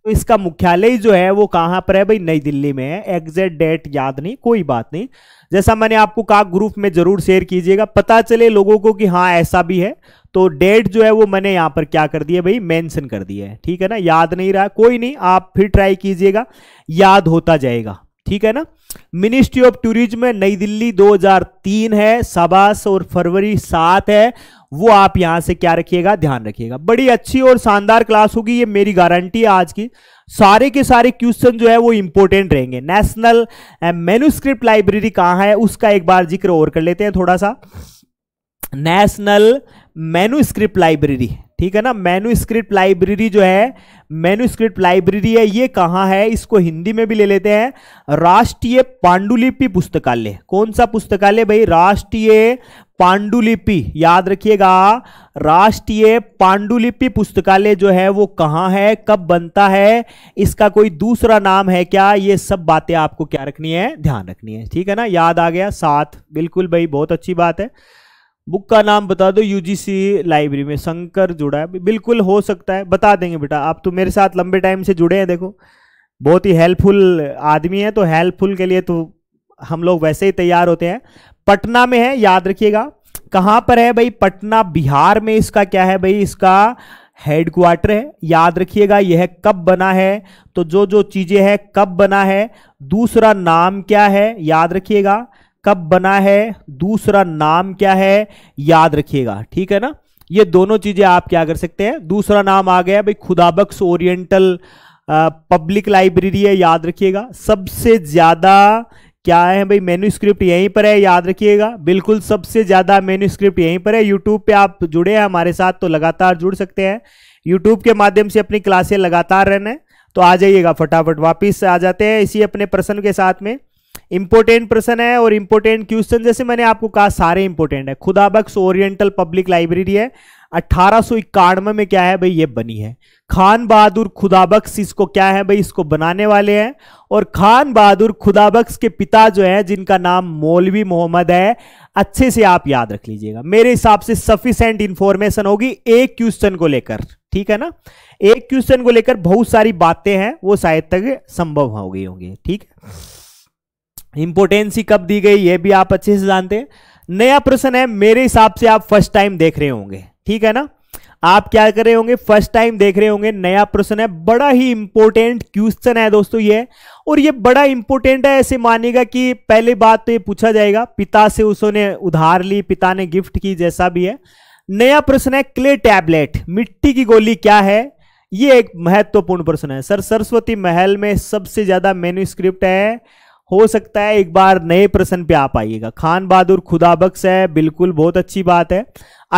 तो इसका मुख्यालय जो है वो कहां पर है भाई नई दिल्ली में है एग्जैक्ट डेट याद नहीं कोई बात नहीं जैसा मैंने आपको कहा ग्रुप में जरूर शेयर कीजिएगा पता चले लोगों को कि हाँ ऐसा भी है तो डेट जो है वो मैंने यहां पर क्या कर दिया भाई मेंशन कर दिया है ठीक है ना याद नहीं रहा कोई नहीं आप फिर ट्राई कीजिएगा याद होता जाएगा ठीक है ना मिनिस्ट्री ऑफ टूरिज्म में नई दिल्ली 2003 है सबास और फरवरी सात है वो आप यहां से क्या रखिएगा ध्यान रखिएगा बड़ी अच्छी और शानदार क्लास होगी ये मेरी गारंटी है आज की सारे के सारे क्वेश्चन जो है वो इंपॉर्टेंट रहेंगे नेशनल मेनुस्क्रिप्ट लाइब्रेरी कहाँ है उसका एक बार जिक्र और कर लेते हैं थोड़ा सा नेशनल मेनुस्क्रिप्ट लाइब्रेरी ठीक है ना मेनूस्क्रिप्ट लाइब्रेरी जो है मेनूस्क्रिप्ट लाइब्रेरी है ये कहाँ है इसको हिंदी में भी ले लेते हैं राष्ट्रीय पांडुलिपि पुस्तकालय कौन सा पुस्तकालय भाई राष्ट्रीय पांडुलिपि याद रखिएगा राष्ट्रीय पांडुलिपि पुस्तकालय जो है वो कहाँ है कब बनता है इसका कोई दूसरा नाम है क्या ये सब बातें आपको क्या रखनी है ध्यान रखनी है ठीक है ना याद आ गया साथ बिल्कुल भाई बहुत अच्छी बात है बुक का नाम बता दो यूजीसी लाइब्रेरी में शंकर जुड़ा है बिल्कुल हो सकता है बता देंगे बेटा आप तो मेरे साथ लंबे टाइम से जुड़े हैं देखो बहुत ही हेल्पफुल आदमी है तो हेल्पफुल के लिए तो हम लोग वैसे ही तैयार होते हैं पटना में है याद रखिएगा कहाँ पर है भाई पटना बिहार में इसका क्या है भाई इसका हेडक्वार्टर है याद रखिएगा यह कब बना है तो जो जो चीज़ें हैं कब बना है दूसरा नाम क्या है याद रखिएगा कब बना है दूसरा नाम क्या है याद रखिएगा ठीक है ना ये दोनों चीजें आप क्या कर सकते हैं दूसरा नाम आ गया भाई खुदाबक्स ओरिएंटल पब्लिक लाइब्रेरी है याद रखिएगा सबसे ज्यादा क्या है भाई मेन्यू स्क्रिप्ट यहीं पर है याद रखिएगा बिल्कुल सबसे ज़्यादा मेन्यू स्क्रिप्ट यहीं पर है यूट्यूब पे आप जुड़े हैं हमारे साथ तो लगातार जुड़ सकते हैं यूट्यूब के माध्यम से अपनी क्लासें लगातार रहना तो आ जाइएगा फटाफट वापिस आ जाते हैं इसी अपने प्रश्न के साथ में इंपोर्टेंट प्रश्न है और इंपोर्टेंट क्वेश्चन जैसे मैंने आपको कहा सारे इंपोर्टेंट है खुदाबक्स ओरिएंटल पब्लिक लाइब्रेरी है अट्ठारह में क्या है भाई ये बनी है खान बहादुर खुदाबक्स इसको क्या है भाई इसको बनाने वाले हैं और खान बहादुर खुदाबक्स के पिता जो है जिनका नाम मौलवी मोहम्मद है अच्छे से आप याद रख लीजिएगा मेरे हिसाब से सफिशेंट इंफॉर्मेशन होगी एक क्वेश्चन को लेकर ठीक है ना एक क्वेश्चन को लेकर बहुत सारी बातें हैं वो शायद तक संभव हो गई होंगी ठीक है इंपोर्टेंसी कब दी गई ये भी आप अच्छे से जानते हैं नया प्रश्न है मेरे हिसाब से आप फर्स्ट टाइम देख रहे होंगे ठीक है ना आप क्या कर रहे होंगे फर्स्ट टाइम देख रहे होंगे नया प्रश्न है बड़ा ही इंपोर्टेंट क्वेश्चन है दोस्तों ये और ये बड़ा इंपॉर्टेंट है ऐसे मानेगा कि पहले बात तो ये पूछा जाएगा पिता से उसने उधार ली पिता ने गिफ्ट की जैसा भी है नया प्रश्न है क्ले टैबलेट मिट्टी की गोली क्या है ये एक महत्वपूर्ण प्रश्न है सर सरस्वती महल में सबसे ज्यादा मेन्यू है हो सकता है एक बार नए प्रश्न पे आप आइएगा खान बहादुर खुदा बख्श है बिल्कुल बहुत अच्छी बात है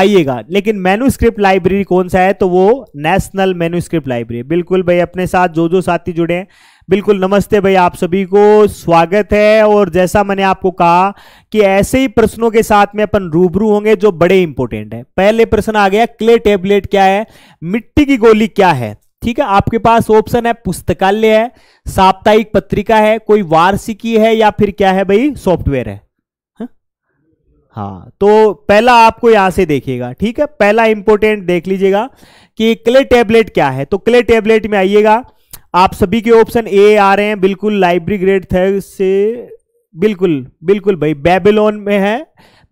आइएगा लेकिन मेनूस्क्रिप्ट लाइब्रेरी कौन सा है तो वो नेशनल मेनूस्क्रिप्ट लाइब्रेरी बिल्कुल भाई अपने साथ जो जो साथी जुड़े हैं बिल्कुल नमस्ते भाई आप सभी को स्वागत है और जैसा मैंने आपको कहा कि ऐसे ही प्रश्नों के साथ में अपन रूबरू होंगे जो बड़े इंपॉर्टेंट है पहले प्रश्न आ गया क्ले टेबलेट क्या है मिट्टी की गोली क्या है ठीक है आपके पास ऑप्शन है पुस्तकालय है साप्ताहिक पत्रिका है कोई वार्षिकी है या फिर क्या है भाई सॉफ्टवेयर है हाँ? हाँ तो पहला आपको यहां से देखिएगा ठीक है पहला इंपोर्टेंट देख लीजिएगा कि क्ले टेबलेट क्या है तो क्ले टेबलेट में आइएगा आप सभी के ऑप्शन ए आ रहे हैं बिल्कुल लाइब्रेरी ग्रेड थे से बिल्कुल बिल्कुल भाई बेबीलोन में है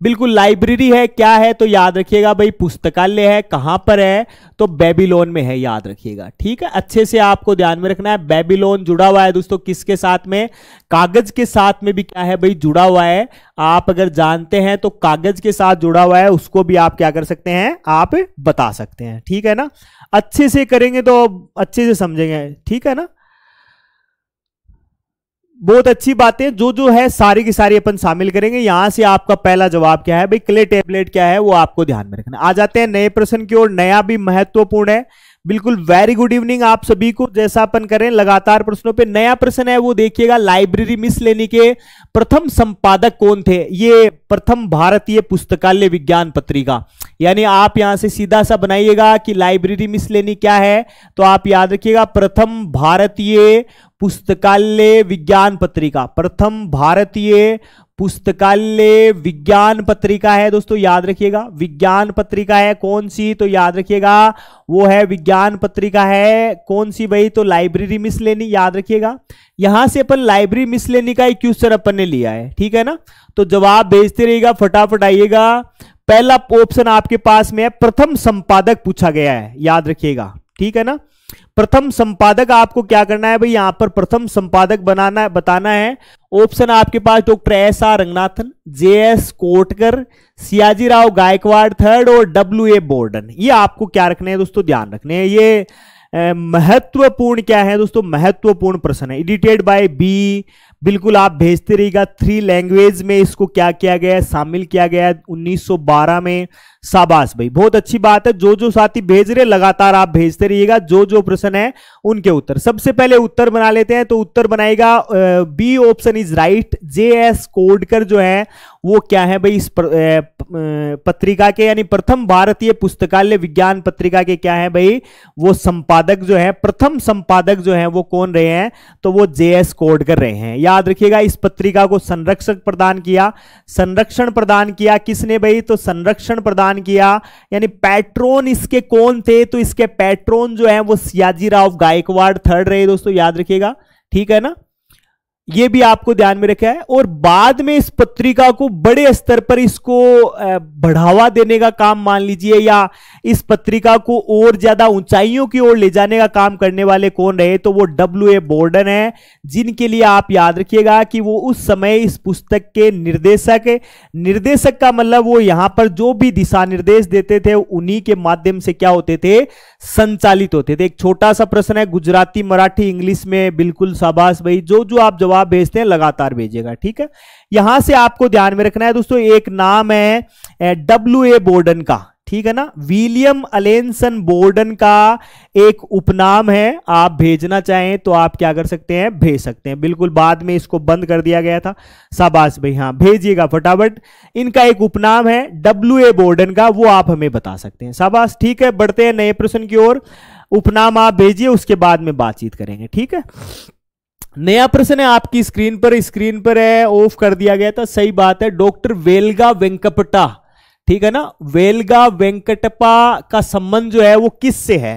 बिल्कुल लाइब्रेरी है क्या है तो याद रखिएगा भाई पुस्तकालय है कहां पर है तो बेबीलोन में है याद रखिएगा ठीक है अच्छे से आपको ध्यान में रखना है बेबीलोन जुड़ा हुआ है दोस्तों किसके साथ में कागज के साथ में भी क्या है भाई जुड़ा हुआ है आप अगर जानते हैं तो कागज के साथ जुड़ा हुआ है उसको भी आप क्या कर सकते हैं आप बता सकते हैं ठीक है ना अच्छे से करेंगे तो अच्छे से समझेंगे ठीक है ना बहुत अच्छी बातें जो जो है सारी की सारी अपन शामिल करेंगे यहां से आपका पहला जवाब क्या है भाई क्ले टेबलेट क्या है वो आपको ध्यान में रखना आ जाते हैं नए प्रश्न की ओर नया भी महत्वपूर्ण है बिल्कुल वेरी गुड इवनिंग आप सभी को जैसा अपन करें लगातार प्रश्नों पे नया प्रश्न है वो देखिएगा लाइब्रेरी मिस लेनी के प्रथम संपादक कौन थे ये प्रथम भारतीय पुस्तकालय विज्ञान पत्रिका यानी आप यहां से सीधा सा बनाइएगा कि लाइब्रेरी मिस लेनी क्या है तो आप याद रखिएगा प्रथम भारतीय पुस्तकालय विज्ञान पत्रिका प्रथम भारतीय पुस्तकालय विज्ञान पत्रिका है दोस्तों याद रखिएगा विज्ञान पत्रिका है कौन सी तो याद रखिएगा वो है विज्ञान पत्रिका है कौन सी भाई तो लाइब्रेरी मिस लेनी याद रखिएगा यहां से अपन लाइब्रेरी मिस लेनी का एक क्वेश्चन अपन ने लिया है ठीक है ना तो जवाब भेजते रहिएगा फटाफट आइएगा पहला ऑप्शन आपके पास में है प्रथम संपादक पूछा गया है याद रखिएगा ठीक है ना प्रथम संपादक आपको क्या करना है भाई यहां पर प्रथम संपादक बनाना है बताना है ऑप्शन आपके पास doctor S R Ranganathan J S Kotkar Sayaji Rao Gaekwad third और डब्ल्यू ए बोर्डन ये आपको क्या रखने हैं दोस्तों ध्यान रखने हैं ये महत्वपूर्ण क्या है दोस्तों महत्वपूर्ण प्रश्न है एडिटेड बाय बी बिल्कुल आप भेजते रहिएगा थ्री लैंग्वेज में इसको क्या किया गया शामिल किया गया 1912 में शाबाश भाई बहुत अच्छी बात है जो जो साथी भेज रहे लगातार आप भेजते रहिएगा जो जो प्रश्न है उनके उत्तर सबसे पहले उत्तर बना लेते हैं तो उत्तर बनाएगा B option is right J S Kodkar जो है वो क्या है भाई इस प्र, ए, पत्रिका के यानी प्रथम भारतीय पुस्तकालय विज्ञान पत्रिका के क्या है भाई वो संपादक जो है प्रथम संपादक जो है वो कौन रहे हैं तो वो जे एस कोडकर रहे हैं याद रखिएगा इस पत्रिका को संरक्षक प्रदान किया संरक्षण प्रदान किया किसने भाई तो संरक्षण प्रदान प्रदान किया यानी पैट्रोन इसके कौन थे तो इसके पैट्रोन जो है वो सियाजी राव गायकवाड़ थर्ड रहे दोस्तों याद रखिएगा ठीक है ना ये भी आपको ध्यान में रखा है और बाद में इस पत्रिका को बड़े स्तर पर इसको बढ़ावा देने का काम मान लीजिए या इस पत्रिका को और ज्यादा ऊंचाइयों की ओर ले जाने का काम करने वाले कौन रहे तो वो डब्ल्यू ए बोर्डन है जिनके लिए आप याद रखिएगा कि वो उस समय इस पुस्तक के निर्देशक निर्देशक का मतलब वो यहां पर जो भी दिशा निर्देश देते थे उन्हीं के माध्यम से क्या होते थे संचालित होते थे एक छोटा सा प्रश्न है गुजराती मराठी इंग्लिश में बिल्कुल शाबाश भाई जो जो आप जवाब आप भेजते हैं लगातार भेजिएगा ठीक है यहां से आपको ध्यान में रखना है दोस्तों एक नाम है डब्ल्यू ए बोर्डन का ठीक है ना विलियम अलेंसन बोर्डन का एक उपनाम है आप भेजना चाहें तो आप क्या कर सकते हैं भेज सकते हैं बिल्कुल बाद में इसको बंद कर दिया गया था शाबाश भाई हाँ भेजिएगा फटाफट इनका एक उपनाम है डब्ल्यू ए बोर्डन का वो आप हमें बता सकते हैं शाबाश ठीक है बढ़ते हैं नए प्रश्न की ओर उपनाम आप भेजिए उसके बाद में बातचीत करेंगे ठीक है नया प्रश्न है आपकी स्क्रीन पर स्क्रीन पर है ऑफ कर दिया गया था सही बात है डॉक्टर वेलगा वेंकपटा ठीक है ना वेलगा वेंकटपा का संबंध जो है वो किस से है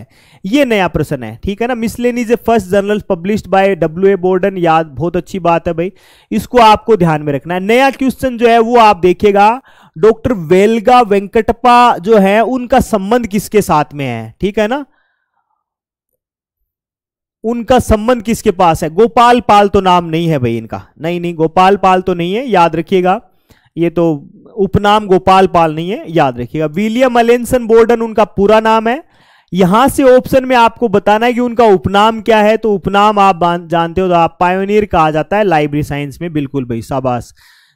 ये नया प्रश्न है ठीक है ना miscellany first journal published by W A Borden याद बहुत अच्छी बात है भाई इसको आपको ध्यान में रखना है नया क्वेश्चन जो है वो आप देखिएगा डॉक्टर वेलगा वेंकटपा जो है उनका संबंध किसके साथ में है ठीक है ना उनका संबंध किसके पास है गोपाल पाल तो नाम नहीं है भाई इनका नहीं नहीं गोपाल पाल तो नहीं है याद रखिएगा ये तो उपनाम गोपाल पाल नहीं है याद रखिएगा विलियम अलेंसन बोर्डन उनका पूरा नाम है यहां से ऑप्शन में आपको बताना है कि उनका उपनाम क्या है तो उपनाम आप जानते हो तो आप पायोनियर कहा जाता है लाइब्रेरी साइंस में बिल्कुल भाई शाबाश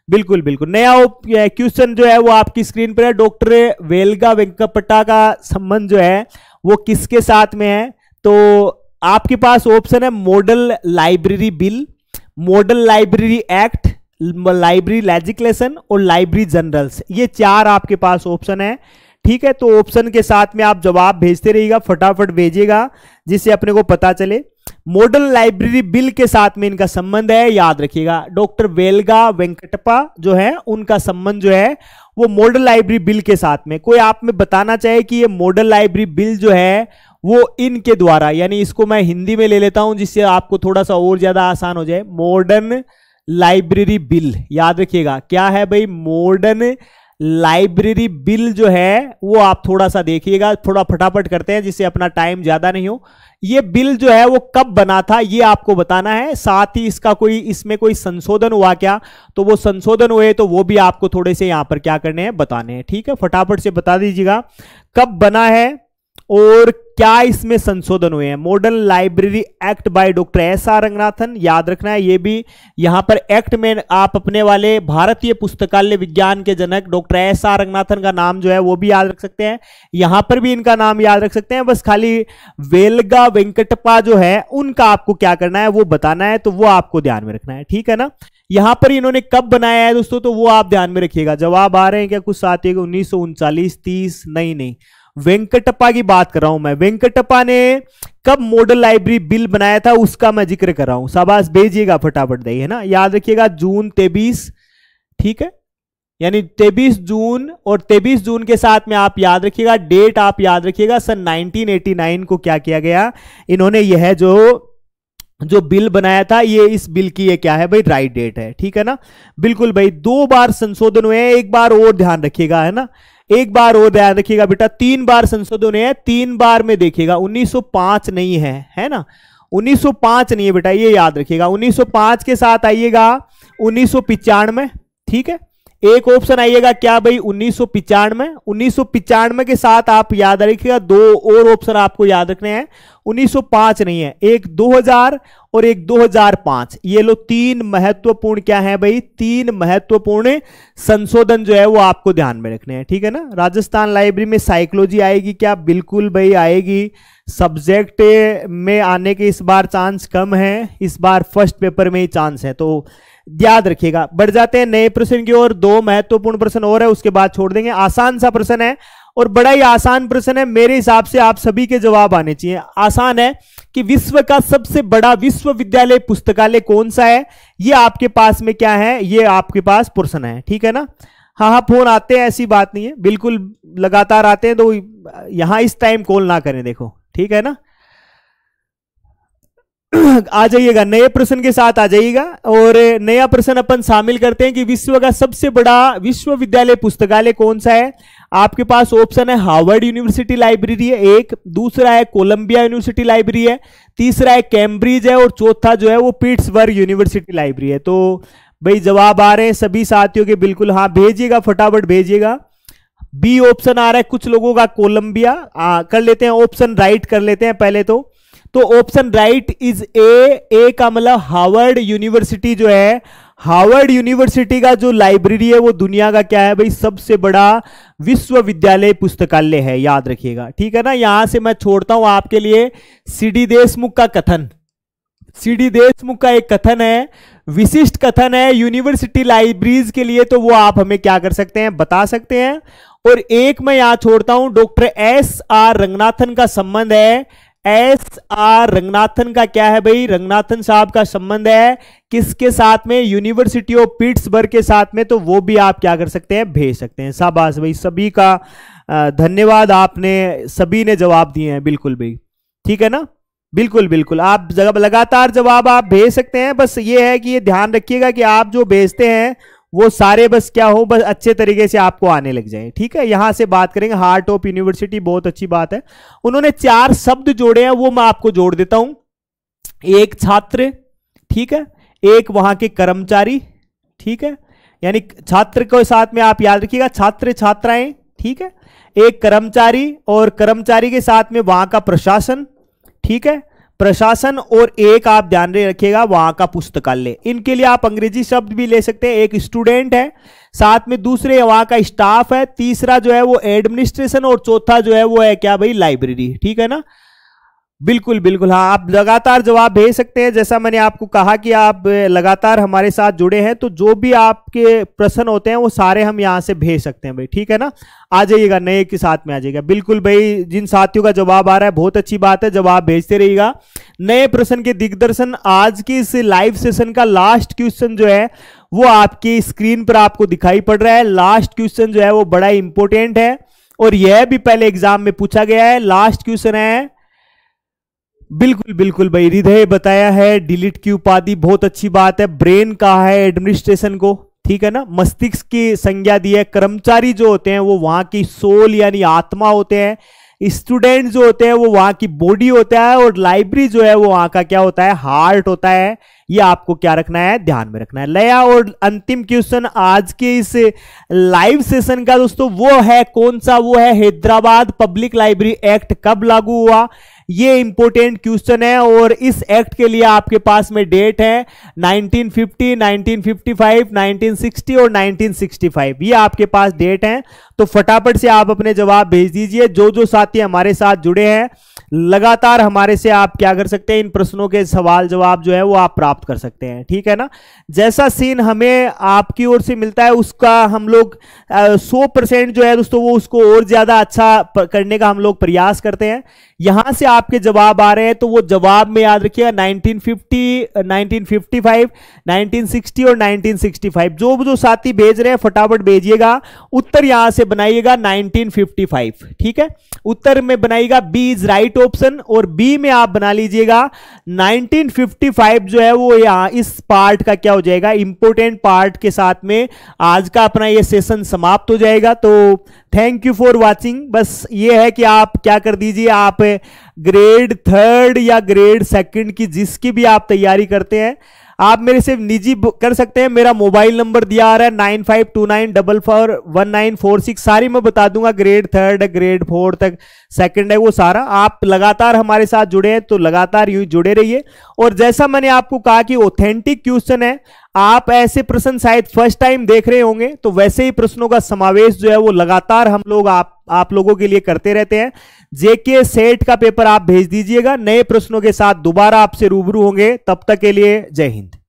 बिल्कुल बिल्कुल नया क्वेश्चन जो है वो आपकी स्क्रीन पर है डॉक्टर वेलगा वेंकपट्टा का संबंध जो है वो किसके साथ में है तो आपके पास ऑप्शन है model library bill model library act library legislation और लाइब्रेरी जनरल्स ये चार आपके पास ऑप्शन है ठीक है तो ऑप्शन के साथ में आप जवाब भेजते रहिएगा फटाफट भेजिएगा जिससे अपने को पता चले मॉडल लाइब्रेरी बिल के साथ में इनका संबंध है याद रखिएगा डॉक्टर वेलगा वेंकटपा जो है उनका संबंध जो है वो मॉडल लाइब्रेरी बिल के साथ में कोई आप में बताना चाहे कि ये मॉडल लाइब्रेरी बिल जो है वो इन के द्वारा यानी इसको मैं हिंदी में ले लेता हूं जिससे आपको थोड़ा सा और ज्यादा आसान हो जाए मॉडर्न लाइब्रेरी बिल याद रखिएगा क्या है भाई मॉडर्न लाइब्रेरी बिल जो है वो आप थोड़ा सा देखिएगा थोड़ा फटाफट करते हैं जिससे अपना टाइम ज्यादा नहीं हो ये बिल जो है वो कब बना था ये आपको बताना है साथ ही इसका कोई इसमें कोई संशोधन हुआ क्या तो वो संशोधन हुए तो वो भी आपको थोड़े से यहां पर क्या करने हैं बताने हैं ठीक है फटाफट से बता दीजिएगा कब बना है और क्या इसमें संशोधन हुए हैं modern library act by doctor S R Ranganathan याद रखना है ये भी यहां पर एक्ट में आप अपने वाले भारतीय पुस्तकालय विज्ञान के जनक डॉक्टर एस आर रंगनाथन का नाम जो है वो भी याद रख सकते हैं यहां पर भी इनका नाम याद रख सकते हैं बस खाली वेलगा वेंकटपा जो है उनका आपको क्या करना है वो बताना है तो वो आपको ध्यान में रखना है ठीक है ना यहां पर इन्होंने कब बनाया है दोस्तों तो वो आप ध्यान में रखिएगा जवाब आ रहे हैं क्या कुछ साथ उन्नीस सौ उनचालीस तीस नहीं नहीं वेंकटप्पा की बात कर रहा हूं मैं वेंकटप्पा ने कब मॉडल लाइब्रेरी बिल बनाया था उसका मैं जिक्र कर रहा हूं शाबाश भेजिएगा फटाफट दही है ना याद रखिएगा जून तेबीस ठीक है यानी तेबीस जून और तेबीस जून के साथ में आप याद रखिएगा डेट आप याद रखिएगा सन 1989 को क्या किया गया इन्होंने यह जो जो बिल बनाया था ये इस बिल की ये क्या है भाई राइट डेट है ठीक है ना बिल्कुल भाई दो बार संशोधन हुए हैं एक बार और ध्यान रखिएगा है ना एक बार और ध्यान रखिएगा बेटा तीन बार संशोधन है तीन बार में देखिएगा 1905 नहीं है है ना 1905 नहीं है बेटा ये याद रखिएगा 1905 के साथ आइएगा उन्नीस ठीक है एक ऑप्शन आइएगा क्या भाई उन्नीस सौ पिचानवे उन्नीस सौ पिचानवे के साथ आप याद रखिएगा दो और ऑप्शन आपको याद रखने हैं 1905 नहीं है एक 2000 और एक 2005 ये लो तीन महत्वपूर्ण क्या है भाई तीन महत्वपूर्ण संशोधन जो है वो आपको ध्यान में रखने हैं ठीक है ना राजस्थान लाइब्रेरी में साइकोलॉजी आएगी क्या बिल्कुल भाई आएगी सब्जेक्ट में आने के इस बार चांस कम है इस बार फर्स्ट पेपर में ही चांस है तो याद रखिएगा बढ़ जाते हैं नए प्रश्न की ओर दो महत्वपूर्ण प्रश्न और है उसके बाद छोड़ देंगे आसान सा प्रश्न है और बड़ा ही आसान प्रश्न है मेरे हिसाब से आप सभी के जवाब आने चाहिए आसान है कि विश्व का सबसे बड़ा विश्वविद्यालय पुस्तकालय कौन सा है ये आपके पास में क्या है ये आपके पास प्रश्न है ठीक है ना हाँ हाँ फोन आते हैं ऐसी बात नहीं है बिल्कुल लगातार आते हैं तो यहां इस टाइम कॉल ना करें देखो ठीक है ना *clears throat* आ जाइएगा नए प्रश्न के साथ आ जाइएगा और नया प्रश्न अपन शामिल करते हैं कि विश्व का सबसे बड़ा विश्वविद्यालय पुस्तकालय कौन सा है आपके पास ऑप्शन है हार्वर्ड यूनिवर्सिटी लाइब्रेरी है एक दूसरा है कोलंबिया यूनिवर्सिटी लाइब्रेरी है तीसरा है कैम्ब्रिज है और चौथा जो है वो पीट्सबर्ग यूनिवर्सिटी लाइब्रेरी है तो भाई जवाब आ रहे हैं सभी साथियों के बिल्कुल हाँ भेजिएगा फटाफट भेजिएगा बी ऑप्शन आ रहा है कुछ लोगों का कोलंबिया कर लेते हैं ऑप्शन राइट कर लेते हैं पहले तो तो option right is A A का मतलब हार्वर्ड यूनिवर्सिटी जो है हार्वर्ड यूनिवर्सिटी का जो लाइब्रेरी है वो दुनिया का क्या है भाई सबसे बड़ा विश्वविद्यालय पुस्तकालय है याद रखिएगा ठीक है ना यहां से मैं छोड़ता हूं आपके लिए सीडी देशमुख का कथन सीडी देशमुख का एक कथन है विशिष्ट कथन है यूनिवर्सिटी लाइब्रेरीज के लिए तो वो आप हमें क्या कर सकते हैं बता सकते हैं और एक मैं यहां छोड़ता हूं डॉक्टर एस आर रंगनाथन का संबंध है एस आर रंगनाथन का क्या है भाई रंगनाथन साहब का संबंध है किसके साथ में यूनिवर्सिटी ऑफ पिट्सबर्ग के साथ में तो वो भी आप क्या कर सकते हैं भेज सकते हैं शाबाश भाई सभी का धन्यवाद आपने सभी ने जवाब दिए हैं बिल्कुल भाई ठीक है ना बिल्कुल बिल्कुल आप जब लगातार जवाब आप भेज सकते हैं बस ये है कि ये ध्यान रखिएगा कि आप जो भेजते हैं वो सारे बस क्या हो बस अच्छे तरीके से आपको आने लग जाए ठीक है यहां से बात करेंगे हार्ट ऑफ यूनिवर्सिटी बहुत अच्छी बात है उन्होंने चार शब्द जोड़े हैं वो मैं आपको जोड़ देता हूं एक छात्र ठीक है एक वहां के कर्मचारी ठीक है यानी छात्र के साथ में आप याद रखिएगा छात्र छात्राएं ठीक है एक कर्मचारी और कर्मचारी के साथ में वहां का प्रशासन ठीक है प्रशासन और एक आप ध्यान रखिएगा वहां का पुस्तकालय इनके लिए आप अंग्रेजी शब्द भी ले सकते हैं एक स्टूडेंट है साथ में दूसरे वहां का स्टाफ है तीसरा जो है वो एडमिनिस्ट्रेशन और चौथा जो है वो है क्या भाई लाइब्रेरी ठीक है ना बिल्कुल बिल्कुल हाँ आप लगातार जवाब भेज सकते हैं जैसा मैंने आपको कहा कि आप लगातार हमारे साथ जुड़े हैं तो जो भी आपके प्रश्न होते हैं वो सारे हम यहाँ से भेज सकते हैं भाई ठीक है ना आ जाइएगा नए के साथ में आ जाइएगा बिल्कुल भाई जिन साथियों का जवाब आ रहा है बहुत अच्छी बात है जवाब भेजते रहिएगा नए प्रश्न के दिग्दर्शन आज के इस लाइव सेशन का लास्ट क्वेश्चन जो है वो आपकी स्क्रीन पर आपको दिखाई पड़ रहा है लास्ट क्वेश्चन जो है वो बड़ा इंपॉर्टेंट है और यह भी पहले एग्जाम में पूछा गया है लास्ट क्वेश्चन है बिल्कुल बिल्कुल भाई हृदय बताया है डिलीट की उपाधि बहुत अच्छी बात है ब्रेन कहा है एडमिनिस्ट्रेशन को ठीक है ना मस्तिष्क की संज्ञा दी है कर्मचारी जो होते हैं वो वहां की सोल यानी आत्मा होते हैं स्टूडेंट जो होते हैं वो वहां की बॉडी होता है और लाइब्रेरी जो है वो वहां का क्या होता है हार्ट होता है ये आपको क्या रखना है ध्यान में रखना है लया और अंतिम क्वेश्चन आज के इस लाइव सेशन का दोस्तों वो है कौन सा वो है हैदराबाद पब्लिक लाइब्रेरी एक्ट कब लागू हुआ ये इंपॉर्टेंट क्वेश्चन है और इस एक्ट के लिए आपके पास में डेट है 1950, 1955, 1960 और 1965 ये आपके पास डेट है तो फटाफट से आप अपने जवाब भेज दीजिए जो जो साथी हमारे साथ जुड़े हैं लगातार हमारे से आप क्या कर सकते हैं इन प्रश्नों के सवाल जवाब जो है वो आप प्राप्त प्राप्त कर सकते हैं ठीक है ना जैसा सीन हमें आपकी ओर से मिलता है उसका हम लोग सौ परसेंट जो है दोस्तों वो उसको और ज्यादा अच्छा करने का हम लोग प्रयास करते हैं यहां से आपके जवाब आ रहे हैं तो वो जवाब में याद रखिएगा 1950 1955 1960 और 1965 जो जो साथी भेज रहे हैं फटाफट भेजिएगा उत्तर यहां से बनाइएगा 1955 ठीक है उत्तर में बनाइएगा बी इज राइट ऑप्शन और बी में आप बना लीजिएगा 1955 जो है वो वो यहाँ इस पार्ट का क्या हो जाएगा इंपोर्टेंट पार्ट के साथ में आज का अपना ये सेशन समाप्त हो जाएगा तो थैंक यू फॉर वाचिंग बस ये है कि आप क्या कर दीजिए आप ग्रेड थर्ड या ग्रेड सेकंड की जिसकी भी आप तैयारी करते हैं आप मेरे से निजी कर सकते हैं मेरा मोबाइल नंबर दिया आ रहा है nine five two nine double four one nine four six सारी मैं बता दूंगा ग्रेड थर्ड ग्रेड फोर तक सेकंड है वो सारा आप लगातार हमारे साथ जुड़े हैं तो लगातार यू जुड़े रहिए और जैसा मैंने आपको कहा कि ऑथेंटिक क्वेश्चन है आप ऐसे प्रश्न शायद फर्स्ट टाइम देख रहे होंगे तो वैसे ही प्रश्नों का समावेश जो है वो लगातार हम लोग आप आप लोगों के लिए करते रहते हैं जेके सेट का पेपर आप भेज दीजिएगा नए प्रश्नों के साथ दोबारा आपसे रूबरू होंगे तब तक के लिए जय हिंद